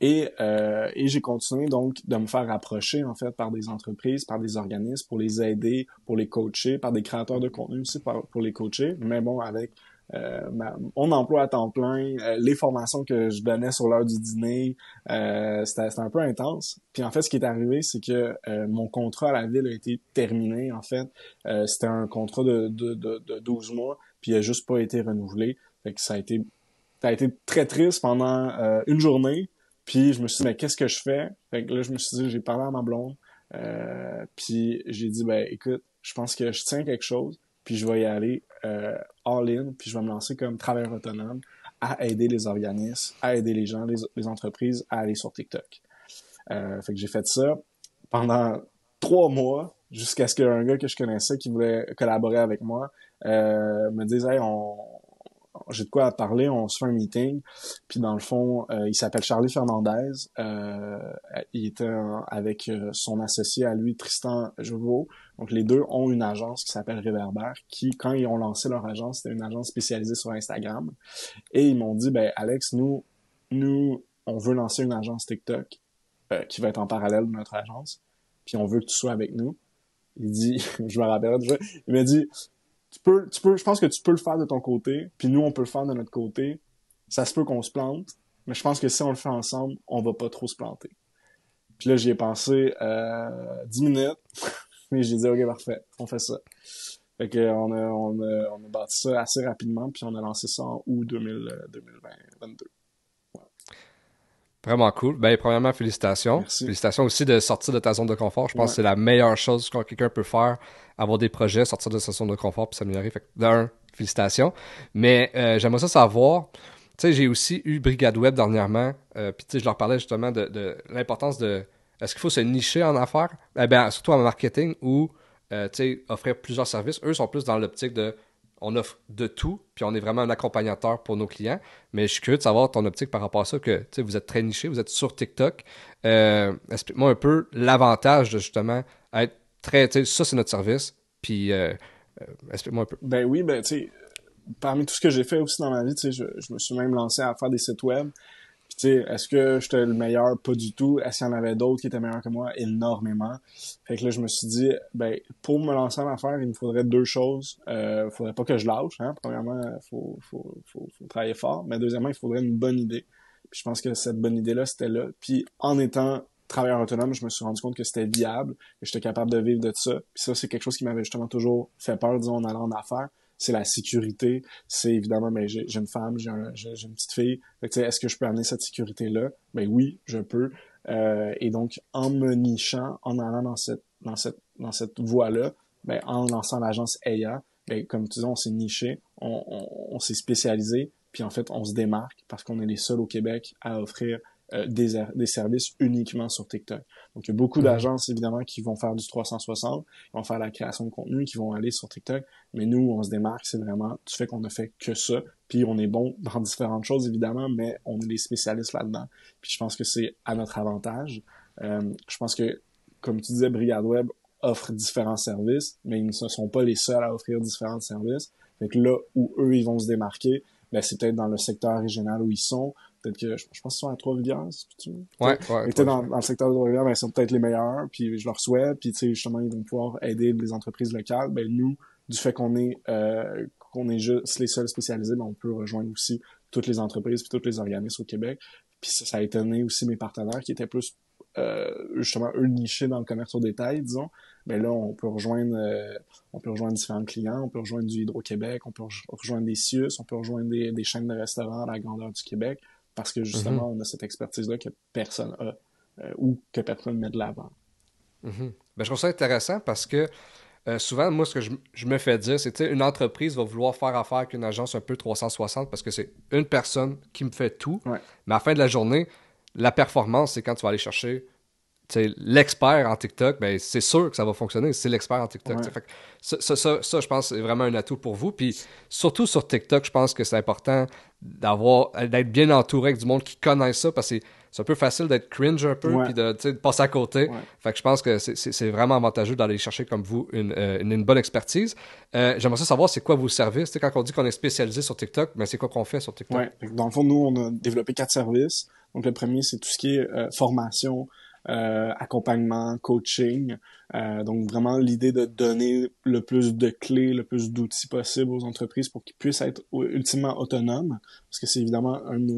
Et, euh, et j'ai continué donc de me faire approcher en fait par des entreprises, par des organismes pour les aider, pour les coacher, par des créateurs de contenu aussi pour les coacher. Mais bon, avec euh, ma, mon emploi à temps plein, euh, les formations que je donnais sur l'heure du dîner, euh, c'était un peu intense. Puis en fait, ce qui est arrivé, c'est que euh, mon contrat à la ville a été terminé. En fait, euh, c'était un contrat de, de, de, de, 12 mois, puis il a juste pas été renouvelé. Fait que ça a été, ça a été très triste pendant une journée. Puis je me suis dit, mais qu'est-ce que je fais? Fait que là, je me suis dit, j'ai parlé à ma blonde. Euh, puis j'ai dit, ben écoute, je pense que je tiens quelque chose, puis je vais y aller euh, all-in, puis je vais me lancer comme travailleur autonome à aider les organismes, à aider les gens, les, entreprises à aller sur TikTok. Euh, fait que j'ai fait ça pendant trois mois jusqu'à ce qu'un gars que je connaissais qui voulait collaborer avec moi euh, me dise, hey, on, j'ai de quoi à parler, on se fait un meeting. Puis dans le fond, euh, il s'appelle Charlie Fernandez. Euh, il était avec euh, son associé à lui, Tristan Jouveau. Donc les deux ont une agence qui s'appelle Reverber, qui quand ils ont lancé leur agence, c'était une agence spécialisée sur Instagram. Et ils m'ont dit, ben Alex, nous, nous, on veut lancer une agence TikTok qui va être en parallèle de notre agence. Puis on veut que tu sois avec nous. Il dit, <laughs> je me rappelle, il m'a dit, tu peux, tu peux, je pense que tu peux le faire de ton côté, puis nous, on peut le faire de notre côté. Ça se peut qu'on se plante, mais je pense que si on le fait ensemble, on va pas trop se planter. Puis là, j'y ai pensé euh, 10 minutes, <laughs> mais j'ai dit, OK, parfait, on fait ça. Fait que on a, on, on a bâti ça assez rapidement, puis on a lancé ça en août 2022. Vraiment cool. Ben, premièrement, félicitations. Félicitations aussi de sortir de ta zone de confort. Je pense que c'est la meilleure chose que quelqu'un peut faire, avoir des projets, sortir de sa zone de confort puis s'améliorer. Fait d'un, félicitations. Mais euh, j'aimerais ça savoir, tu sais, j'ai aussi eu Brigade Web dernièrement, euh, puis tu sais, je leur parlais justement de, l'importance de, est-ce qu'il faut se nicher en affaires? Eh bien, surtout en marketing ou, euh, tu sais, offrir plusieurs services. Eux sont plus dans l'optique de on offre de tout, puis on est vraiment un accompagnateur pour nos clients. Mais je suis curieux de savoir ton optique par rapport à ça, que vous êtes très niché, vous êtes sur TikTok. Euh, explique-moi un peu l'avantage de justement être très, ça c'est notre service, puis euh, euh, explique-moi un peu. Ben oui, ben tu sais, parmi tout ce que j'ai fait aussi dans ma vie, je, je me suis même lancé à faire des sites web tu sais, est-ce que j'étais le meilleur? Pas du tout. Est-ce qu'il y en avait d'autres qui étaient meilleurs que moi? Énormément. Fait que là, je me suis dit, ben, pour me lancer en affaires, il me faudrait deux choses. Euh, faudrait pas que je lâche, hein. Premièrement, faut, faut, faut, travailler fort. Mais deuxièmement, il faudrait une bonne idée. Puis je pense que cette bonne idée-là, c'était là. Puis en étant travailleur autonome, je me suis rendu compte que c'était viable, que j'étais capable de vivre de ça. Puis ça, c'est quelque chose qui m'avait justement toujours fait peur, disons, en allant en affaires c'est la sécurité, c'est évidemment, mais ben, j'ai une femme, j'ai une petite fille, est-ce que je peux amener cette sécurité-là? mais ben oui, je peux. Euh, et donc, en me nichant, en allant dans cette, dans cette, dans cette voie-là, ben, en lançant l'agence AIA, ben, comme tu disais, on s'est niché, on, on s'est spécialisé, puis en fait, on se démarque parce qu'on est les seuls au Québec à offrir euh, des, des, services uniquement sur TikTok. Donc, il y a beaucoup mhm. d'agences, évidemment, qui vont faire du 360, qui vont faire la création de contenu, qui vont aller sur TikTok. Mais nous, on se démarque, c'est vraiment tu fait qu'on ne fait que ça. Puis, on est bon dans différentes choses, évidemment, mais on est des spécialistes là-dedans. Puis, je pense que c'est à notre avantage. Euh, je pense que, comme tu disais, Brigade Web offre différents services, mais ils ne sont pas les seuls à offrir différents services. Fait que là où eux, ils vont se démarquer, ben, c'est peut-être dans le secteur régional où ils sont, Peut-être que je, je, pense ce sont à Trois-Rivières, tu Ouais, ouais. dans, le secteur de Trois-Rivières, ben, ils sont peut-être les meilleurs, puis je leur souhaite, puis tu sais, justement, ils vont pouvoir aider les entreprises locales. Ben, nous, du fait qu'on est, euh, qu'on est juste les seuls spécialisés, ben, on peut rejoindre aussi toutes les entreprises puis toutes les organismes au Québec. Puis ça, a étonné aussi mes partenaires qui étaient plus euh, justement eux nichés dans le commerce au détail, disons, mais ben, là on peut rejoindre euh, on peut rejoindre différents clients, on peut rejoindre du Hydro-Québec, on peut rejoindre des CIUS, on peut rejoindre des, des chaînes de restaurants à la grandeur du Québec parce que mhm. justement, on a cette expertise-là que personne n'a euh, ou que personne ne met de l'avant. Mhm. Ben, je trouve ça intéressant parce que euh, souvent, moi, ce que je, me fais dire, c'est une entreprise va vouloir faire affaire avec une agence un peu 360 parce que c'est une personne qui me fait tout. Mais à la fin de la journée, la performance, c'est quand tu vas aller chercher l'expert en TikTok, ben, c'est sûr que ça va fonctionner. C'est l'expert en TikTok. ça, je pense, c'est vraiment un atout pour vous. Puis surtout sur TikTok, je pense que c'est important d'être bien entouré avec du monde qui connaît ça parce que c'est un peu facile d'être cringe un peu puis de, passer à côté. Fait que je pense que c'est vraiment avantageux d'aller chercher comme vous une, euh, bonne expertise. Euh, j'aimerais savoir c'est quoi vos services. quand on dit qu'on est spécialisé sur TikTok, mais ben, c'est quoi qu'on fait sur TikTok? Dans le fond, nous, on a développé quatre services. Donc le premier, c'est tout ce qui est euh, formation, euh, accompagnement, coaching. Euh, donc vraiment l'idée de donner le plus de clés, le plus d'outils possible aux entreprises pour qu'ils puissent être ultimement autonomes, parce que c'est évidemment une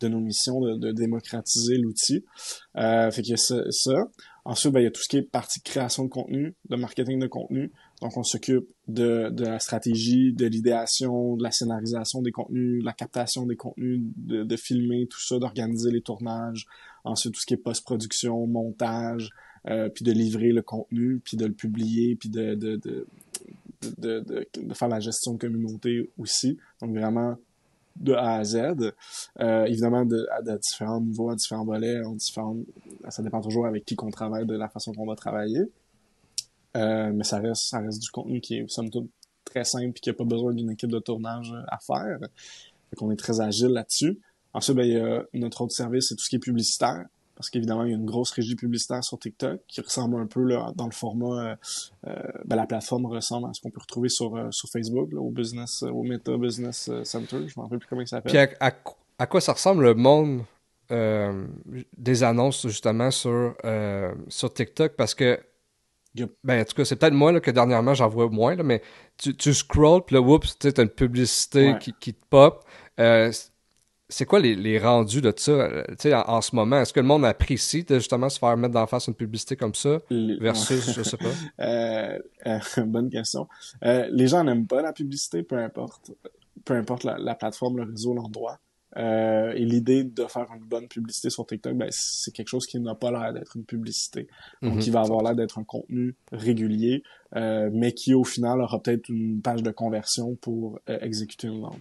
de nos missions de, démocratiser l'outil. Euh, fait que ça. Ensuite, ben, il y a tout ce qui est partie création de contenu, de marketing de contenu. Donc, on s'occupe de, la stratégie, de l'idéation, de la scénarisation des contenus, de la captation des contenus, de, de filmer tout ça, d'organiser les tournages, ensuite tout ce qui est post-production, montage, euh, puis de livrer le contenu, puis de le publier, puis de, de, de, de, de faire la gestion de communauté aussi. Donc vraiment de A à Z. Euh, évidemment, de, à, différents niveaux, à différents volets, en différentes, ça dépend toujours avec qui qu'on travaille, de la façon qu'on va travailler. Euh, mais ça reste, ça reste du contenu qui est, somme toute, très simple et qui a pas besoin d'une équipe de tournage à faire. Fait qu'on est très agile là-dessus. Ensuite, ben, il y a notre autre service, c'est tout ce qui est publicitaire. Parce qu'évidemment, il y a une grosse régie publicitaire sur TikTok qui ressemble un peu là, dans le format. Euh, euh, ben, la plateforme ressemble à ce qu'on peut retrouver sur, euh, sur Facebook, au business, au Meta Business Center. Je m'en rappelle plus comment il s'appelle. Puis à, quoi ça ressemble le monde des annonces justement sur, sur TikTok? Parce que Ben, en tout cas, c'est peut-être moi que dernièrement j'en vois moins, mais tu, tu scrolls, puis là, tu as une publicité qui, te pop c'est quoi les, rendus de ça euh, en, en, ce moment? Est-ce que le monde apprécie de justement se faire mettre d'en face une publicité comme ça versus, je sais pas? <laughs> Euh, euh, bonne question. Euh, les gens n'aiment pas la publicité, peu importe, peu importe la, plateforme, le réseau, l'endroit. et l'idée de faire une bonne publicité sur TikTok, ben, c'est quelque chose qui n'a pas l'air d'être une publicité. Donc, mhm. il va avoir l'air d'être un contenu régulier, mais qui, au final, aura peut-être une page de conversion pour exécuter une vente.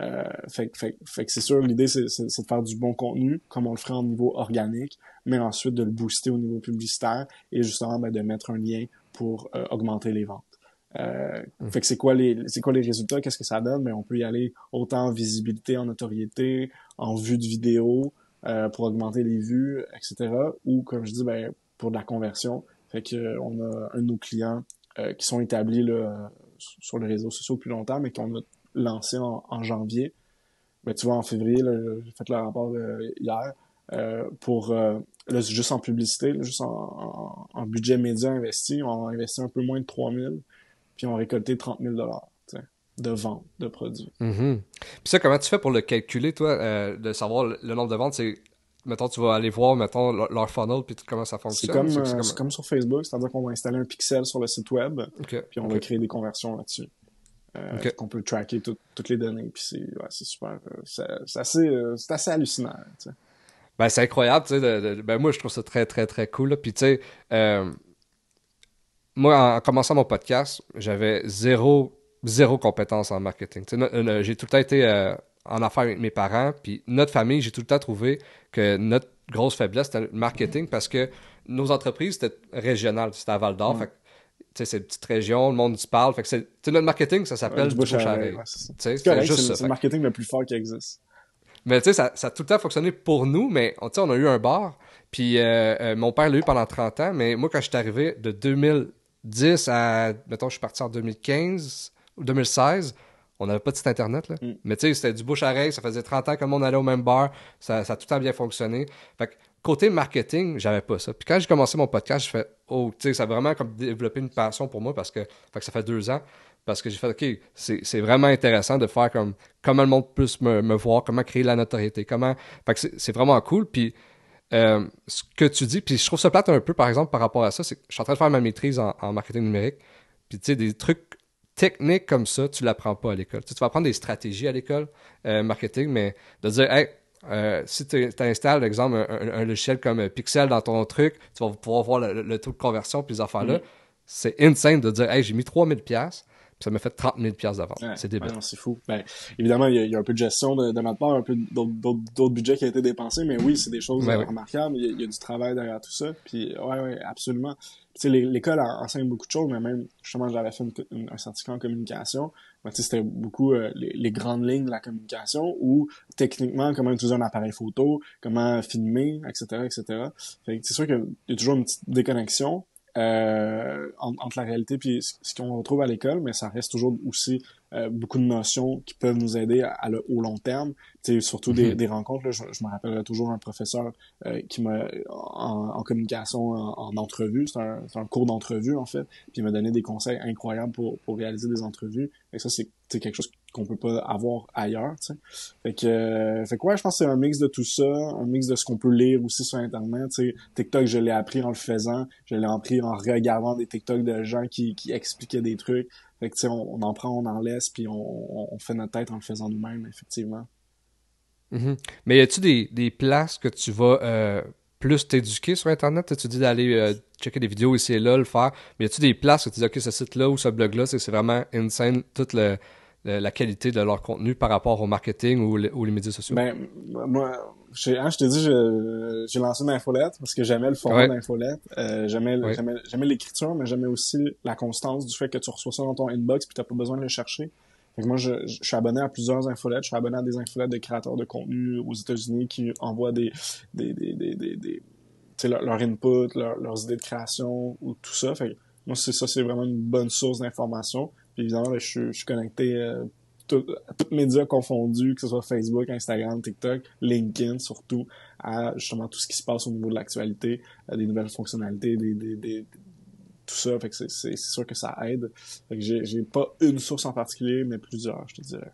Euh, fait, que c'est sûr, l'idée, c'est de faire du bon contenu, comme on le ferait au niveau organique, mais ensuite de le booster au niveau publicitaire et justement ben, de mettre un lien pour euh, augmenter les ventes. Euh, mmh. Fait que c'est quoi les c'est quoi les résultats, qu'est-ce que ça donne? Mais ben, on peut y aller autant en visibilité, en notoriété, en vue de vidéo, euh, pour augmenter les vues, etc. Ou comme je dis, ben, pour de la conversion. Fait que euh, on a un de nos clients qui sont établis sur les réseaux sociaux plus longtemps, mais qu'on a lancé en, janvier. Mais ben, tu vois, en février, j'ai fait le rapport euh, hier euh, pour euh, le juste en publicité, juste en, budget média investi, on a investi un peu moins de 3 000, puis on a récolté 30 000 de vente de produits. Mm-hmm. Puis ça, comment tu fais pour le calculer, toi, de savoir le nombre de ventes? C'est, mettons, tu vas aller voir, mettons, leur funnel, puis comment ça fonctionne? C'est comme, sur Facebook, c'est-à-dire qu'on va installer un pixel sur le site web, puis on va créer des conversions là-dessus. Euh, qu'on peut tracker toutes les données. Puis c'est ouais, super. Euh, c'est assez, euh, assez, hallucinant. Ben, c'est incroyable. ben, moi, je trouve ça très, très, très cool. Puis, moi, en, commençant mon podcast, j'avais zéro, zéro compétence en marketing. j'ai tout le temps été en affaires avec mes parents. Puis, notre famille, j'ai tout le temps trouvé que notre grosse faiblesse, c'était le marketing parce que nos entreprises, c'était régional. C'était à Val d'Or c'est une petite région, le monde se parle. Fait que c'est notre marketing, ça s'appelle du bouche à oreille. c'est le marketing le plus fort qui existe. Mais tu sais, ça, a tout le temps fonctionné pour nous, mais on, on a eu un bar, puis euh, euh, mon père l'a eu pendant 30 ans, mais moi, quand je suis arrivé de 2010 à, mettons, je suis parti en 2015 ou 2016, on n'avait pas de site internet, là. Mm. Mais tu sais, c'était du bouche à oreille, ça faisait 30 ans que le monde allait au même bar, ça, ça a tout le temps bien fonctionné. Fait que côté marketing, j'avais pas ça. Puis quand j'ai commencé mon podcast, je fais oh, tu sais, ça a vraiment comme développé une passion pour moi parce que, que ça fait deux ans. Parce que j'ai fait, OK, c'est vraiment intéressant de faire comme comment le monde peut me, voir, comment créer la notoriété, comment. Fait que c'est vraiment cool. Puis euh, ce que tu dis, puis je trouve ça plate un peu, par exemple, par rapport à ça, c'est que je suis en train de faire ma maîtrise en, marketing numérique. Puis tu sais, des trucs techniques comme ça, tu l'apprends pas à l'école. Tu, vas apprendre des stratégies à l'école, euh, marketing, mais de dire, hey, euh, si tu installes, par exemple, un, logiciel comme Pixel dans ton truc, tu vas pouvoir voir le, taux de conversion puis les affaires-là. Mhm. C'est insane de dire, hey, j'ai mis 3000$, ça m'a fait 30 000 d'avance. c'est débile. c'est fou. Ben, évidemment, il y, a un peu de gestion de, notre ma part, un peu d'autres budgets qui ont été dépensés, mais oui, c'est des choses remarquables. Il y, a du travail derrière tout ça. Puis, ouais, ouais, absolument. l'école enseigne beaucoup de choses, mais même, justement, j'avais fait un certificat en communication. c'était beaucoup euh, les, grandes lignes de la communication ou techniquement comment utiliser un appareil photo, comment filmer, etc., etc. c'est sûr qu'il y a toujours une petite déconnexion, euh, entre, la réalité et ce qu'on retrouve à l'école, mais ça reste toujours aussi euh, beaucoup de notions qui peuvent nous aider à, le, au long terme. sais surtout des, mhm. des, rencontres. Là, je, me rappelle toujours un professeur euh, qui m'a en, communication, en, entrevue, c'est un, un, cours d'entrevue en fait, puis il m'a donné des conseils incroyables pour, pour réaliser des entrevues. Et ça, c'est quelque chose qu'on peut pas avoir ailleurs, Fait que, euh, fait ouais, je pense que c'est un mix de tout ça, un mix de ce qu'on peut lire aussi sur Internet, TikTok, je l'ai appris en le faisant, je l'ai appris en regardant des TikTok de gens qui, expliquaient des trucs. Fait que, on, en prend, on en laisse, puis on, fait notre tête en le faisant nous-mêmes, effectivement. Mm-hmm. Mais y a-tu des, des, places que tu vas euh, plus t'éduquer sur Internet? Tu dis d'aller euh, checker des vidéos ici et là, le faire. Mais y a-tu des places que tu dis, OK, ce site-là ou ce blog-là, c'est vraiment insane, tout le euh, la qualité de leur contenu par rapport au marketing ou, les médias sociaux? Ben, moi, je, hein, t'ai dit, j'ai lancé une infolette parce que j'aimais le format ouais. d'infolette. Euh, j'aimais l'écriture, mais j'aimais aussi la constance du fait que tu reçois ça dans ton inbox tu n'as pas besoin de le chercher. Fait que moi, je, suis abonné à plusieurs infolettes. Je suis abonné à des infolettes de créateurs de contenu aux États-Unis qui envoient des, des, leur, input, leurs idées de création ou tout ça. Fait moi, c'est ça, c'est vraiment une bonne source d'information. Puis évidemment, ben, je, suis connecté à euh, tout, les médias confondus, que ce soit Facebook, Instagram, TikTok, LinkedIn surtout, à justement tout ce qui se passe au niveau de l'actualité, des nouvelles fonctionnalités, des, des, tout ça. Fait que c'est sûr que ça aide. Fait que j'ai pas une source en particulier, mais plusieurs, je te dirais.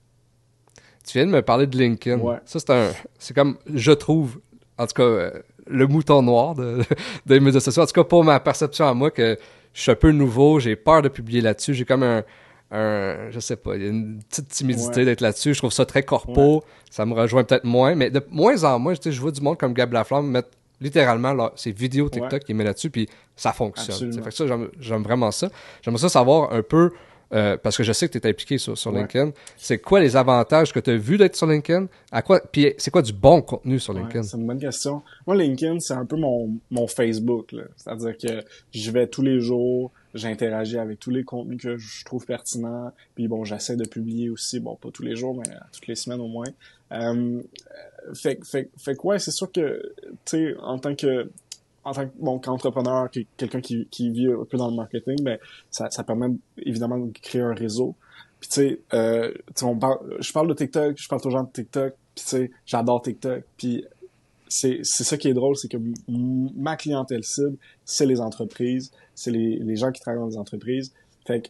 Tu viens de me parler de LinkedIn. Ouais. Ça, c'est un. C'est comme, je trouve, en tout cas, euh, le mouton noir de, <laughs> des médias sociaux. En tout cas, pour ma perception à moi, que je suis un peu nouveau, j'ai peur de publier là-dessus. J'ai comme un, un, je sais pas, il y a une petite timidité d'être là-dessus. Je trouve ça très corpo. Ça me rejoint peut-être moins, mais de moins en moins, je vois du monde comme Gab Laflamme mettre littéralement là, ses vidéos TikTok qu'il met là-dessus, puis ça fonctionne. Fait ça, j'aime vraiment ça. J'aimerais ça savoir un peu, euh, parce que je sais que tu impliqué sur, LinkedIn, c'est quoi les avantages que tu as vu d'être sur LinkedIn? À quoi, puis c'est quoi du bon contenu sur LinkedIn? c'est une bonne question. Moi, LinkedIn, c'est un peu mon, mon Facebook. C'est-à-dire que je vais tous les jours j'interagis avec tous les contenus que je trouve pertinents. Puis bon, j'essaie de publier aussi, bon, pas tous les jours, mais toutes les semaines au moins. Euh, fait, fait, fait ouais, c'est sûr que, tu sais, en tant que en tant qu'entrepreneur, bon, quelqu'un qui, qui vit un peu dans le marketing, mais ben, ça, ça permet évidemment de créer un réseau. Puis tu sais, euh, je parle de TikTok, je parle toujours de TikTok, puis tu sais, j'adore TikTok. Puis c'est ça qui est drôle, c'est que ma clientèle cible, c'est les entreprises, c'est les, les, gens qui travaillent dans les entreprises. Fait que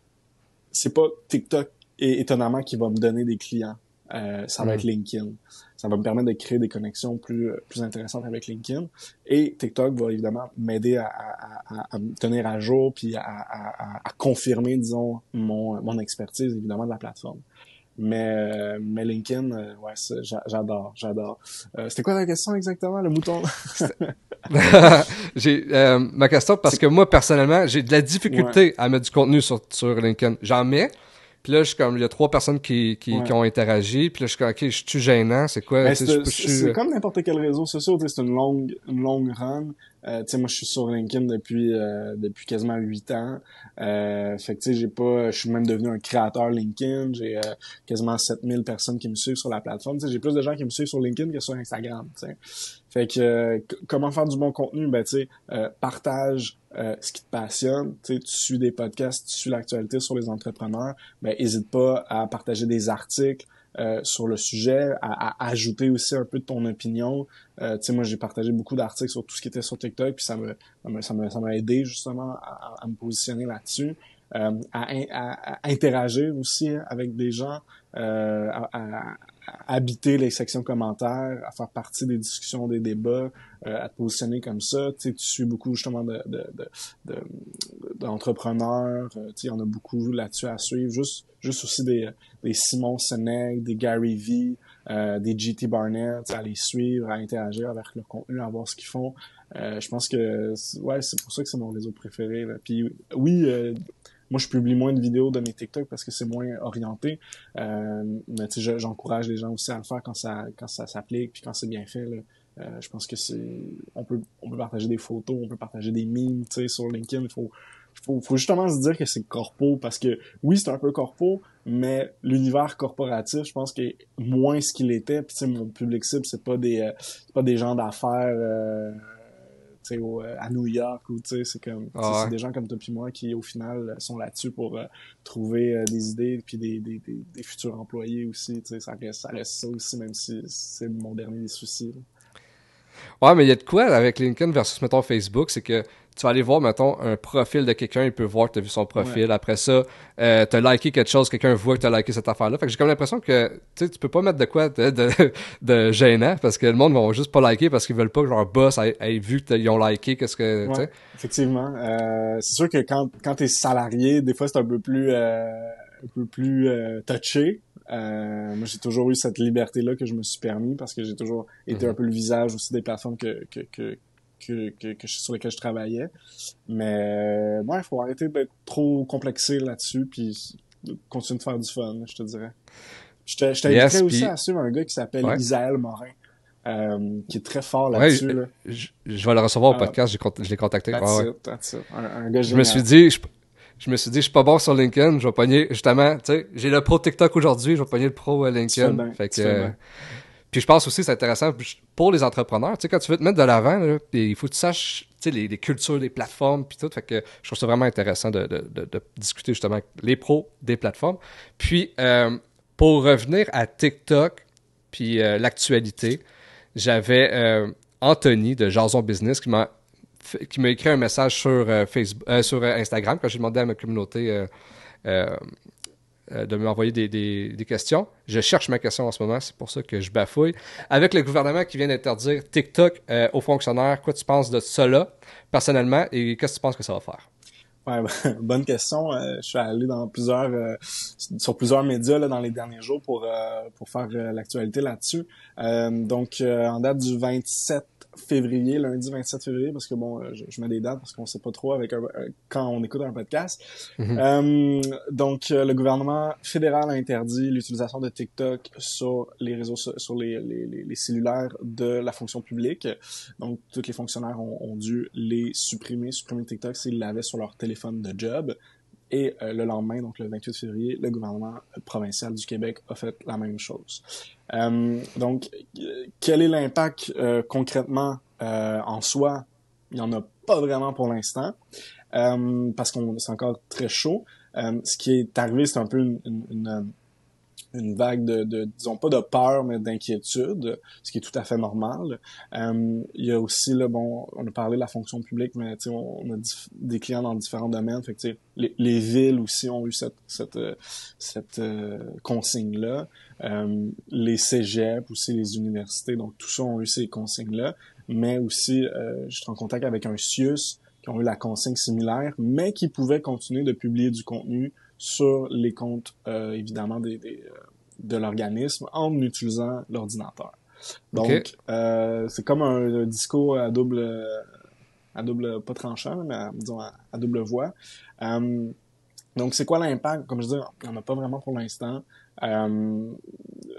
c'est pas TikTok et, étonnamment qui va me donner des clients. Euh, ça va être LinkedIn. Ça va me permettre de créer des connexions plus, plus intéressantes avec LinkedIn. Et TikTok va évidemment m'aider à, me tenir à jour puis à, confirmer, disons, mon, mon expertise, évidemment, de la plateforme. Mais, euh, mais Lincoln, euh, ouais, j'adore, j'adore. Euh, c'était quoi ta question exactement, le mouton? <laughs> j'ai ma question parce que moi personnellement j'ai de la difficulté à mettre du contenu sur sur LinkedIn. J'en mets, puis là, je comme, il y a trois personnes qui, qui, qui ont interagi. Puis là, je suis comme, ok, je suis gênant. C'est quoi? c'est comme n'importe quel réseau. social. c'est une longue, une longue run. Euh, tu sais, moi, je suis sur LinkedIn depuis, euh, depuis quasiment huit ans. Euh, fait tu sais, j'ai pas, je suis même devenu un créateur LinkedIn. J'ai euh, quasiment 7000 personnes qui me suivent sur la plateforme. Tu sais, j'ai plus de gens qui me suivent sur LinkedIn que sur Instagram, tu sais. Fait que euh, comment faire du bon contenu, ben tu sais, euh, partage euh, ce qui te passionne, tu sais, tu suis des podcasts, tu suis l'actualité sur les entrepreneurs, Mais ben, hésite pas à partager des articles sur le sujet, à, ajouter aussi un peu de ton opinion. tu sais, moi j'ai partagé beaucoup d'articles sur tout ce qui était sur TikTok, puis ça me ça m'a ça aidé justement à, me positionner là-dessus. À, interagir aussi hein, avec des gens, à, habiter les sections commentaires, à faire partie des discussions, des débats, euh, à te positionner comme ça. Tu, sais, tu suis beaucoup justement de, d'entrepreneurs. De, de, euh, tu sais, il y en a beaucoup là-dessus à suivre. Juste, juste aussi des, des Simon Sinek, des Gary Vee, euh, des GT Barnett, à les suivre, à interagir avec le contenu, à voir ce qu'ils font. Euh, je pense que ouais, c'est pour ça que c'est mon réseau préféré. Puis oui, euh, moi, je publie moins de vidéos de mes TikTok parce que c'est moins orienté. Euh, mais tu sais, j'encourage les gens aussi à le faire quand ça, quand ça s'applique, puis quand c'est bien fait. Là. Euh, je pense que c'est, on peut, on peut partager des photos, on peut partager des memes, sur LinkedIn. Il faut, faut, faut justement se dire que c'est corpo parce que oui, c'est un peu corpo, mais l'univers corporatif, je pense que moins ce qu'il était. Puis mon public cible, c'est pas des, euh, pas des gens d'affaires. Euh, à New York ou c'est comme ah des gens comme toi et moi qui au final euh, sont là-dessus pour euh, trouver des idées puis des, futurs employés aussi ça reste, ça reste ça aussi même si c'est mon dernier souci ouais mais il y a de quoi avec LinkedIn versus mettons Facebook c'est que tu vas aller voir, mettons, un profil de quelqu'un, il peut voir que tu vu son profil. Après ça, euh, tu liké quelque chose, quelqu'un voit que tu liké cette affaire-là. Fait que j'ai comme l'impression que tu peux pas mettre de quoi de, <laughs> de, gênant parce que le monde va juste pas liker parce qu'ils veulent pas que leur boss ait, vu qu'ils ont liké. Qu'est-ce que. Ouais, effectivement. Euh, c'est sûr que quand, quand tu es salarié, des fois, c'est un peu plus. Euh, un peu plus euh, touché moi, j'ai toujours eu cette liberté-là que je me suis permis parce que j'ai toujours été mm-hmm. un peu le visage aussi des plateformes que, que, que, que, sur lesquels je travaillais. Mais bon euh, il faut arrêter d'être trop complexé là-dessus, puis continuer de faire du fun, je te dirais. Je t'inviterais aussi à suivre un gars qui s'appelle Isael Morin. Euh, qui est très fort là-dessus. je, vais le recevoir au ah. podcast, je l'ai contacté. je me suis dit, je, je me suis dit, je suis pas bon sur LinkedIn, je vais pogner, justement, tu sais, j'ai le pro TikTok aujourd'hui, je vais pogner le pro euh, LinkedIn. Fait que, puis je pense aussi que c'est intéressant pour les entrepreneurs. Tu sais, quand tu veux te mettre de l'avant, il faut que tu saches les, cultures les plateformes, puis tout. Fait que je trouve ça vraiment intéressant de, discuter justement avec les pros des plateformes. Puis euh, pour revenir à TikTok, puis euh, l'actualité, j'avais euh, Anthony de Jason Business qui m'a qui m'a écrit un message sur Facebook, sur Instagram quand j'ai demandé à ma communauté euh, de m'envoyer des, des, des, questions. Je cherche ma question en ce moment, c'est pour ça que je bafouille. Avec le gouvernement qui vient d'interdire TikTok euh, aux fonctionnaires, quoi tu penses de cela personnellement et qu'est-ce que tu penses que ça va faire? Ouais, <laughs> bonne question. Euh, je suis allé dans plusieurs sur plusieurs médias là, dans les derniers jours pour pour faire l'actualité là-dessus. donc en date du 27 février, lundi 27 février, parce que bon, euh, je, mets des dates parce qu'on sait pas trop avec euh, quand on écoute un podcast. Mhm. Euh, donc, le gouvernement fédéral a interdit l'utilisation de TikTok sur les réseaux, sur les, les, cellulaires de la fonction publique. Donc, tous les fonctionnaires ont, ont dû les supprimer, supprimer TikTok s'ils l'avaient sur leur téléphone de job. Et euh, le lendemain, donc le 28 février, le gouvernement provincial du Québec a fait la même chose. Euh, donc, quel est l'impact euh, concrètement euh, en soi? Il n'y en a pas vraiment pour l'instant, euh, parce qu'on c'est encore très chaud. ce qui est arrivé, c'est un peu une, une une vague de, disons pas de peur, mais d'inquiétude, ce qui est tout à fait normal. Euh, il y a aussi, là, bon, on a parlé de la fonction publique, mais tu on, on a des clients dans différents domaines. Fait que, les, les villes aussi ont eu cette, cette, euh, cette euh, consigne-là. Euh, les cégeps, aussi les universités, donc tout ça ont eu ces consignes-là. Mais aussi, euh, je suis en contact avec un CIUS qui ont eu la consigne similaire, mais qui pouvaient continuer de publier du contenu sur les comptes, euh, évidemment, des, euh, de l'organisme en utilisant l'ordinateur. Donc, euh, c'est comme un, discours à double, à double, pas tranchant, mais à, disons à, double voix. donc, c'est quoi l'impact? Comme je dis, on n'en a pas vraiment pour l'instant.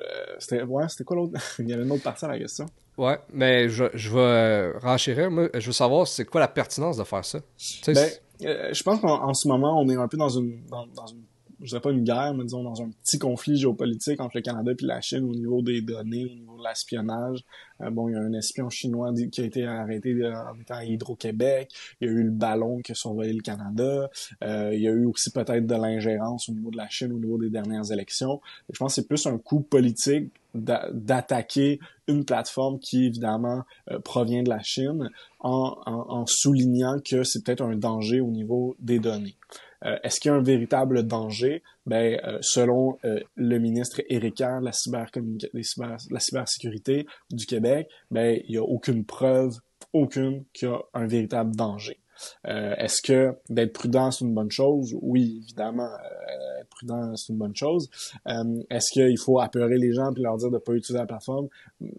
Euh, c'était quoi l'autre <laughs> Il y avait une autre partie à la question. Ouais, mais je, je vais euh, renchérir. je veux savoir c'est quoi la pertinence de faire ça. Ben, euh, je pense qu'en ce moment, on est un peu dans une, dans une je dirais pas une guerre, mais disons dans un petit conflit géopolitique entre le Canada et la Chine au niveau des données, au niveau de l'espionnage. Euh, bon, il y a un espion chinois qui a été arrêté en étant à Hydro-Québec. Il y a eu le ballon qui a survolé le Canada. Euh, il y a eu aussi peut-être de l'ingérence au niveau de la Chine, au niveau des dernières élections. je pense que c'est plus un coup politique d'attaquer une plateforme qui évidemment euh, provient de la Chine en soulignant que c'est peut-être un danger au niveau des données. Euh, est-ce qu'il y a un véritable danger? Ben, euh, selon euh, le ministre Ericard, la, cyber, la cybersécurité du Québec, ben, il n'y a aucune preuve, aucune, qu'il y a un véritable danger. Est-ce que d'être prudent, c'est une bonne chose? Oui, évidemment, être prudent, c'est une bonne chose. Est-ce qu'il faut apeurer les gens et leur dire de ne pas utiliser la plateforme?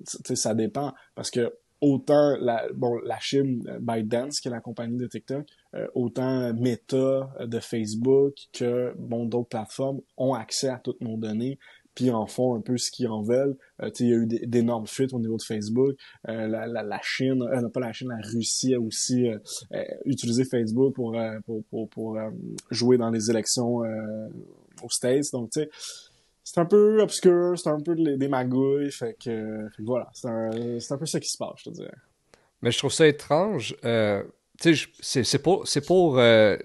sais, ça dépend, parce que autant la, bon, la Chine, euh, dance qui est la compagnie de TikTok, euh, autant Meta euh, de Facebook que bon d'autres plateformes ont accès à toutes nos données puis en font un peu ce qu'ils en veulent. Euh, il y a eu d'énormes fuites au niveau de Facebook. la, la, la, Chine, euh, non pas la Chine, la Russie a aussi utilisé Facebook pour, pour, pour, pour jouer dans les élections aux States. Donc, tu sais, c'est un peu obscur, c'est un peu des magouilles, fait que, voilà, c'est un, peu ça qui se passe, je te dirais. Mais je trouve ça étrange. Euh, c'est pour, euh,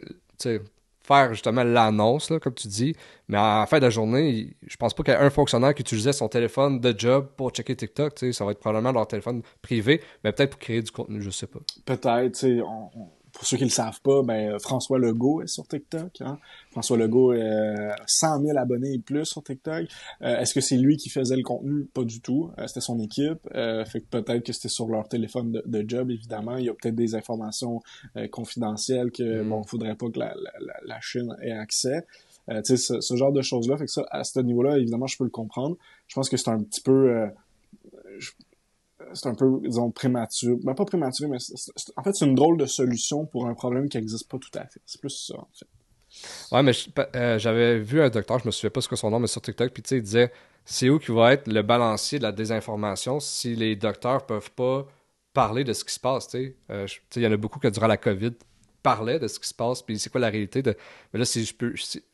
faire justement l'annonce, comme tu dis, mais à la fin de la journée, je pense pas qu'il y ait un fonctionnaire qui utilisait son téléphone de job pour checker TikTok, ça va être probablement leur téléphone privé, mais peut-être pour créer du contenu, je sais pas. Peut-être, tu sais, on pour ceux qui ne le savent pas, ben, François Legault est sur TikTok. Hein? François Legault a 100 000 abonnés et plus sur TikTok. Euh, est-ce que c'est lui qui faisait le contenu? Pas du tout. Euh, c'était son équipe. Euh, fait que peut-être que c'était sur leur téléphone de, job, évidemment. Il y a peut-être des informations confidentielles que ne mm-hmm. bon, faudrait pas que la, Chine ait accès. Euh, ce, ce genre de choses-là. Fait que ça, à ce niveau-là, évidemment, je peux le comprendre. Je pense que c'est un petit peu. Euh, c'est un peu, disons, prématuré. Ben, pas prématuré, mais en fait, c'est une drôle de solution pour un problème qui n'existe pas tout à fait. C'est plus ça, en fait. Ouais, mais euh, j'avais vu un docteur, je me souviens pas ce que son nom, mais sur TikTok, puis tu sais, il disait c'est où qui va être le balancier de la désinformation si les docteurs peuvent pas parler de ce qui se passe, tu euh, il y en a beaucoup qui, durant la COVID parlaient de ce qui se passe, puis c'est quoi la réalité de. Mais là, si je peux.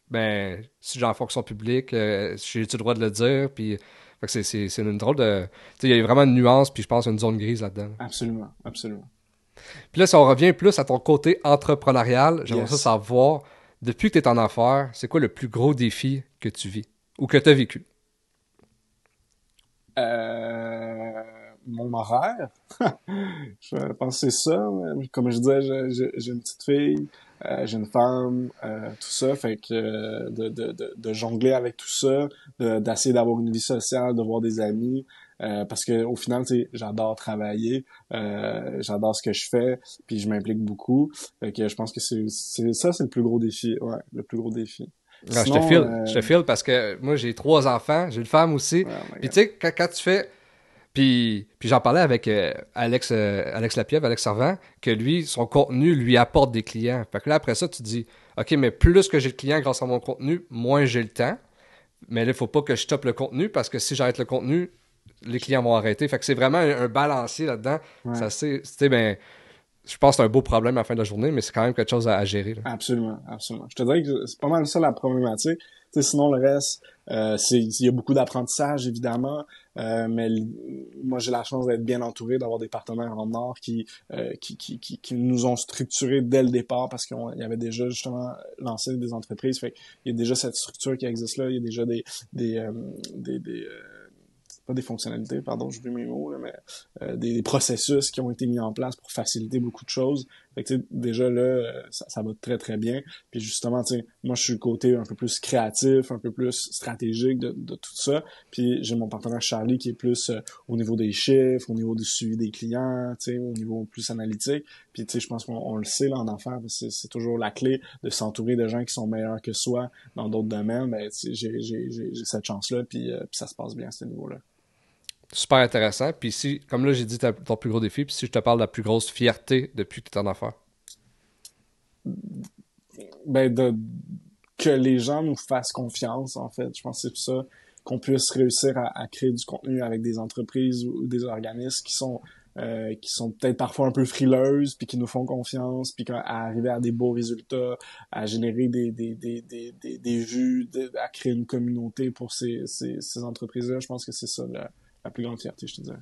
ben, si j'ai en fonction publique, euh, j'ai-tu le droit de le dire, puis c'est une drôle de... Il y a vraiment une nuance, puis je pense une zone grise là-dedans. Absolument, absolument. Puis là, si on revient plus à ton côté entrepreneurial, j'aimerais ça savoir, depuis que tu es en affaires, c'est quoi le plus gros défi que tu vis ou que tu as vécu? Euh, mon horaire. <laughs> je pensais ça. Comme je disais, j'ai une petite fille euh, j'ai une femme, euh, tout ça, fait que euh, de, de, de, de jongler avec tout ça, d'essayer d'avoir une vie sociale, de voir des amis, euh, parce que au final, j'adore travailler, euh, j'adore ce que je fais, puis je m'implique beaucoup. Fait que je pense que c'est ça, c'est le plus gros défi. Ouais, le plus gros défi. Ah, je te file, euh, je te file parce que moi j'ai trois enfants, j'ai une femme aussi. Oh puis tu sais, quand, quand, tu fais puis, j'en parlais avec euh, Alex, euh, Alex Lapiev, Alex Servant, que lui, son contenu lui apporte des clients. Fait que là, après ça, tu dis, OK, mais plus que j'ai de clients grâce à mon contenu, moins j'ai le temps. Mais là, il ne faut pas que je stoppe le contenu parce que si j'arrête le contenu, les clients vont arrêter. Fait que c'est vraiment un, balancier là-dedans. Ça, c'est, ben, je pense que c'est un beau problème à la fin de la journée, mais c'est quand même quelque chose à, gérer. Absolument, absolument. Je te dirais que c'est pas mal ça la problématique. sinon, le reste, euh, il y a beaucoup d'apprentissage, évidemment, euh, mais moi, j'ai la chance d'être bien entouré, d'avoir des partenaires en or qui, euh, qui, qui, qui, nous ont structuré dès le départ parce qu'il y avait déjà, justement, lancé des entreprises. Fait il y a déjà cette structure qui existe là, il y a déjà des... des, euh, des, des euh, pas des fonctionnalités, pardon, je mes mots, là, mais euh, des, processus qui ont été mis en place pour faciliter beaucoup de choses. déjà là, euh, ça, ça, va très très bien. Puis justement, moi je suis côté un peu plus créatif, un peu plus stratégique de, de tout ça. Puis j'ai mon partenaire Charlie qui est plus euh, au niveau des chiffres, au niveau du suivi des clients, au niveau plus analytique. Puis je pense qu'on le sait là en affaires, c'est toujours la clé de s'entourer de gens qui sont meilleurs que soi dans d'autres domaines. Ben, j'ai cette chance-là, puis, puis ça se passe bien à ce niveau-là super intéressant. Puis si, comme là, j'ai dit ton plus gros défi, puis si je te parle de la plus grosse fierté depuis que tu es en affaires. Ben, de, que les gens nous fassent confiance, en fait. Je pense que c'est ça. Qu'on puisse réussir à, créer du contenu avec des entreprises ou, des organismes qui sont, euh, qui sont peut-être parfois un peu frileuses, puis qui nous font confiance, puis à, arriver à des beaux résultats, à générer des, des, des, des, des vues, à créer une communauté pour ces, ces, ces entreprises-là. Je pense que c'est ça la plus grande fierté, je te dirais.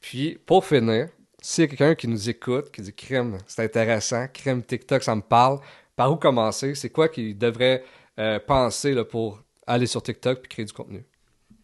Puis, pour finir, s'il y a quelqu'un qui nous écoute, qui dit crème, c'est intéressant, crème TikTok, ça me parle, par où commencer? C'est quoi qu'il devrait euh, penser pour aller sur TikTok puis créer du contenu?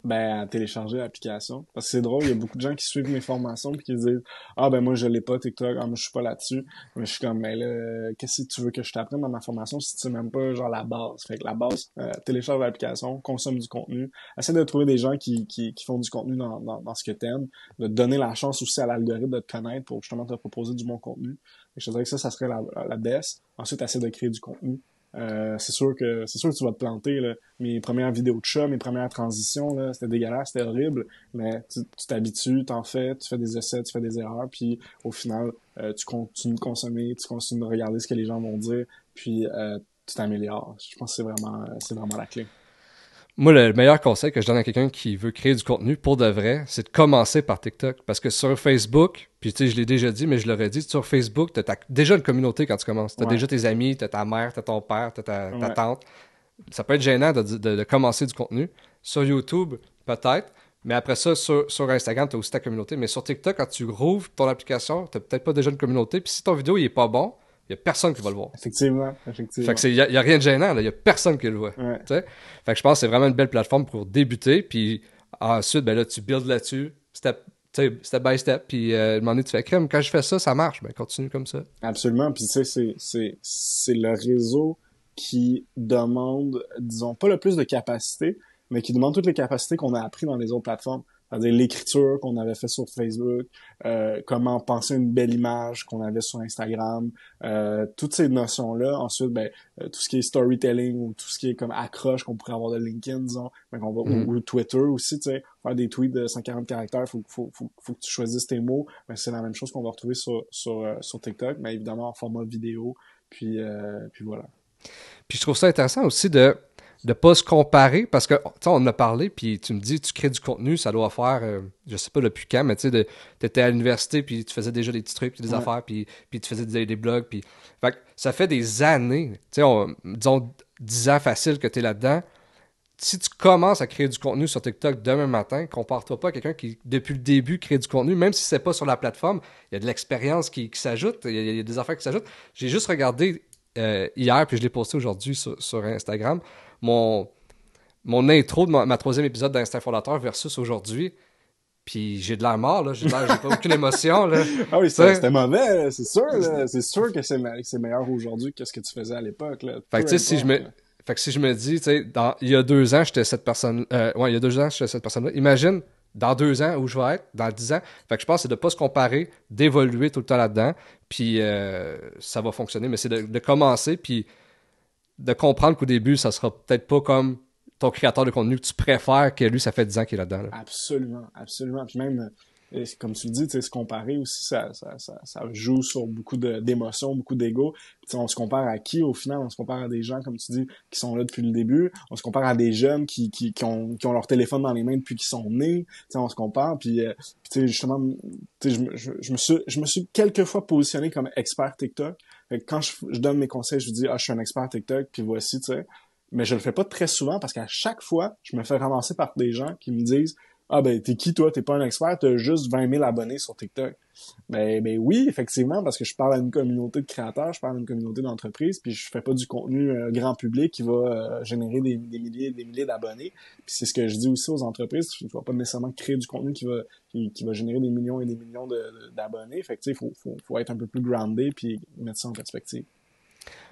ben, télécharger l'application. Parce que c'est drôle, il y a beaucoup de gens qui suivent mes formations puis qui disent Ah, ben moi, je l'ai pas TikTok, ah, moi, je suis pas là-dessus. Mais je suis comme, mais là, qu'est-ce que tu veux que je t'apprenne dans ma formation si tu sais même pas, genre, la base? Fait que la base, euh, télécharge l'application, consomme du contenu, essaie de trouver des gens qui, qui, font du contenu dans, dans, ce que t'aimes, de donner la chance aussi à l'algorithme de te connaître pour justement te proposer du bon contenu. Et je te dirais que ça, ça serait la, la baisse. Ensuite, essaie de créer du contenu euh, c'est sûr que c'est sûr que tu vas te planter. Là. Mes premières vidéos de chat, mes premières transitions, là, c'était dégueulasse, c'était horrible. Mais tu, tu en t'en fais, tu fais des essais, tu fais des erreurs, puis au final, euh, tu continues de consommer, tu continues de regarder ce que les gens vont dire, puis euh, tu t'améliores. Je pense que c'est vraiment, c'est vraiment la clé moi, le meilleur conseil que je donne à quelqu'un qui veut créer du contenu pour de vrai, c'est de commencer par TikTok. Parce que sur Facebook, puis tu sais, je l'ai déjà dit, mais je l'aurais dit, sur Facebook, tu as, déjà une communauté quand tu commences. Tu as déjà tes amis, tu as ta mère, tu as ton père, tu as ta, tante. Ça peut être gênant de, commencer du contenu. Sur YouTube, peut-être. Mais après ça, sur, Instagram, tu as aussi ta communauté. Mais sur TikTok, quand tu rouves ton application, tu peut-être pas déjà une communauté. Puis si ton vidéo n'est pas bon, il y a personne qui va le voir. Effectivement, effectivement. Fait que c'est, a, rien de gênant, là. Il y a personne qui le voit. Fait que je pense que c'est vraiment une belle plateforme pour débuter, puis ensuite, ben là, tu builds là-dessus, step, by step, puis euh, un moment donné, tu fais crème. Quand je fais ça, ça marche, ben continue comme ça. Absolument, puis c'est, c'est le réseau qui demande, disons, pas le plus de capacité, mais qui demande toutes les capacités qu'on a apprises dans les autres plateformes c'est-à-dire l'écriture qu'on avait fait sur Facebook, euh, comment penser une belle image qu'on avait sur Instagram, euh, toutes ces notions-là. Ensuite, ben, euh, tout ce qui est storytelling ou tout ce qui est comme accroche qu'on pourrait avoir de LinkedIn, disons, ben, va, mm-hmm. ou, Twitter aussi, tu sais, faire des tweets de 140 caractères, faut, faut, faut, faut que tu choisisses tes mots. Ben, c'est la même chose qu'on va retrouver sur, sur, euh, sur TikTok, mais évidemment en format vidéo. Puis, euh, puis voilà. Puis je trouve ça intéressant aussi de de pas se comparer parce que on a parlé puis tu me dis tu crées du contenu ça doit faire euh, je sais pas depuis quand mais tu sais t'étais à l'université puis tu faisais déjà des petits trucs des affaires puis, puis tu faisais des, des blogs puis ça fait des années tu disons 10 ans facile que tu es là-dedans si tu commences à créer du contenu sur TikTok demain matin, compare-toi pas à quelqu'un qui, depuis le début, crée du contenu, même si c'est pas sur la plateforme, il y a de l'expérience qui, s'ajoute, il y, a des affaires qui s'ajoutent. J'ai juste regardé euh, hier, puis je l'ai posté aujourd'hui sur Instagram, mon, mon intro de ma, troisième épisode d'Instinct Fondateur versus aujourd'hui. Puis j'ai de l'air mort, là. J'ai pas aucune émotion, là. <laughs> ah oui, c'était mauvais, c'est sûr, C'est sûr que c'est meilleur aujourd'hui que ce que tu faisais à l'époque, Fait que, si je me... fait que si je me dis, tu sais, il y a deux ans, j'étais cette personne... Euh, ouais, il y a deux ans, j'étais cette personne-là. Imagine dans deux ans où je vais être, dans dix ans. Fait que je pense que c'est de pas se comparer, d'évoluer tout le temps là-dedans. Puis euh, ça va fonctionner, mais c'est de commencer, puis de comprendre qu'au début, ça sera peut-être pas comme ton créateur de contenu que tu préfères que lui, ça fait 10 ans qu'il est là-dedans. Absolument, absolument. Puis même, euh, comme tu le dis, se comparer aussi, ça, ça, ça, joue sur beaucoup d'émotions, beaucoup d'ego. On se compare à qui au final? On se compare à des gens, comme tu dis, qui sont là depuis le début. On se compare à des jeunes qui, qui, qui, ont, qui ont leur téléphone dans les mains depuis qu'ils sont nés. sais on se compare. Puis, euh, justement, je, je, je, me suis, je me suis quelquefois positionné comme expert TikTok fait quand je, donne mes conseils, je dis ah je suis un expert TikTok, puis voici, tu sais. Mais je le fais pas très souvent parce qu'à chaque fois, je me fais ramasser par des gens qui me disent ah ben t'es qui toi, t'es pas un expert, t'as juste 20 000 abonnés sur TikTok. Ben, ben oui, effectivement, parce que je parle à une communauté de créateurs, je parle à une communauté d'entreprises, puis je fais pas du contenu euh, grand public qui va euh, générer des, des milliers des milliers d'abonnés. Puis c'est ce que je dis aussi aux entreprises, tu ne pas nécessairement créer du contenu qui va qui, va générer des millions et des millions d'abonnés. Fait que tu faut, faut, faut être un peu plus groundé puis mettre ça en perspective.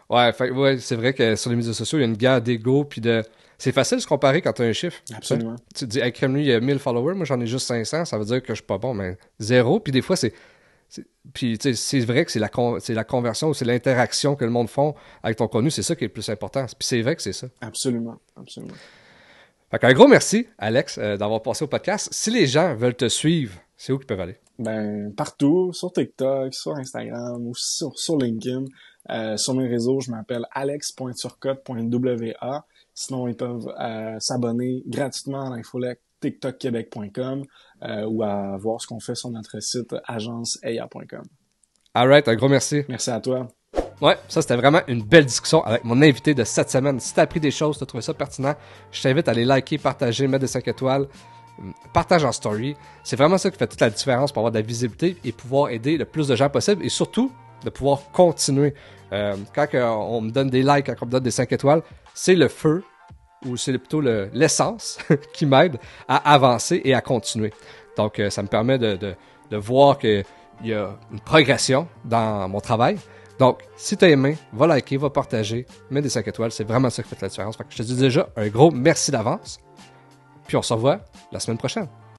Ouais, ouais c'est vrai que sur les médias sociaux, il y a une guerre d'ego puis de c'est facile de se comparer quand tu as un chiffre. Absolument. Tu dis, avec il y a 1000 followers, moi j'en ai juste 500, ça veut dire que je suis pas bon, mais zéro. Puis des fois, c'est. Puis c'est vrai que c'est la, con... la conversion, c'est l'interaction que le monde font avec ton contenu, c'est ça qui est le plus important. Puis c'est vrai que c'est ça. Absolument, absolument. un gros merci, Alex, euh, d'avoir passé au podcast. Si les gens veulent te suivre, c'est où qu'ils peuvent aller? Ben, partout, sur TikTok, sur Instagram, ou sur, sur LinkedIn. Euh, sur mes réseaux, je m'appelle alex.turcotte.wa. Sinon, ils peuvent euh, s'abonner gratuitement à l'infolec tiktokquebec.com euh, ou à voir ce qu'on fait sur notre site agenceaya.com. Alright, un gros merci. Merci à toi. Ouais, ça c'était vraiment une belle discussion avec mon invité de cette semaine. Si t'as appris des choses, t'as trouvé ça pertinent, je t'invite à les liker, partager, mettre des 5 étoiles, hum, partage en story. C'est vraiment ça qui fait toute la différence pour avoir de la visibilité et pouvoir aider le plus de gens possible et surtout de pouvoir continuer. Euh, quand on me donne des likes, quand on me donne des 5 étoiles, c'est le feu, ou c'est plutôt l'essence, <laughs> qui m'aide à avancer et à continuer. Donc, euh, ça me permet de, voir qu'il y a une progression dans mon travail. Donc, si as aimé, va liker, va partager, mets des 5 étoiles, c'est vraiment ça qui fait la différence. je te dis déjà un gros merci d'avance, puis on se revoit la semaine prochaine.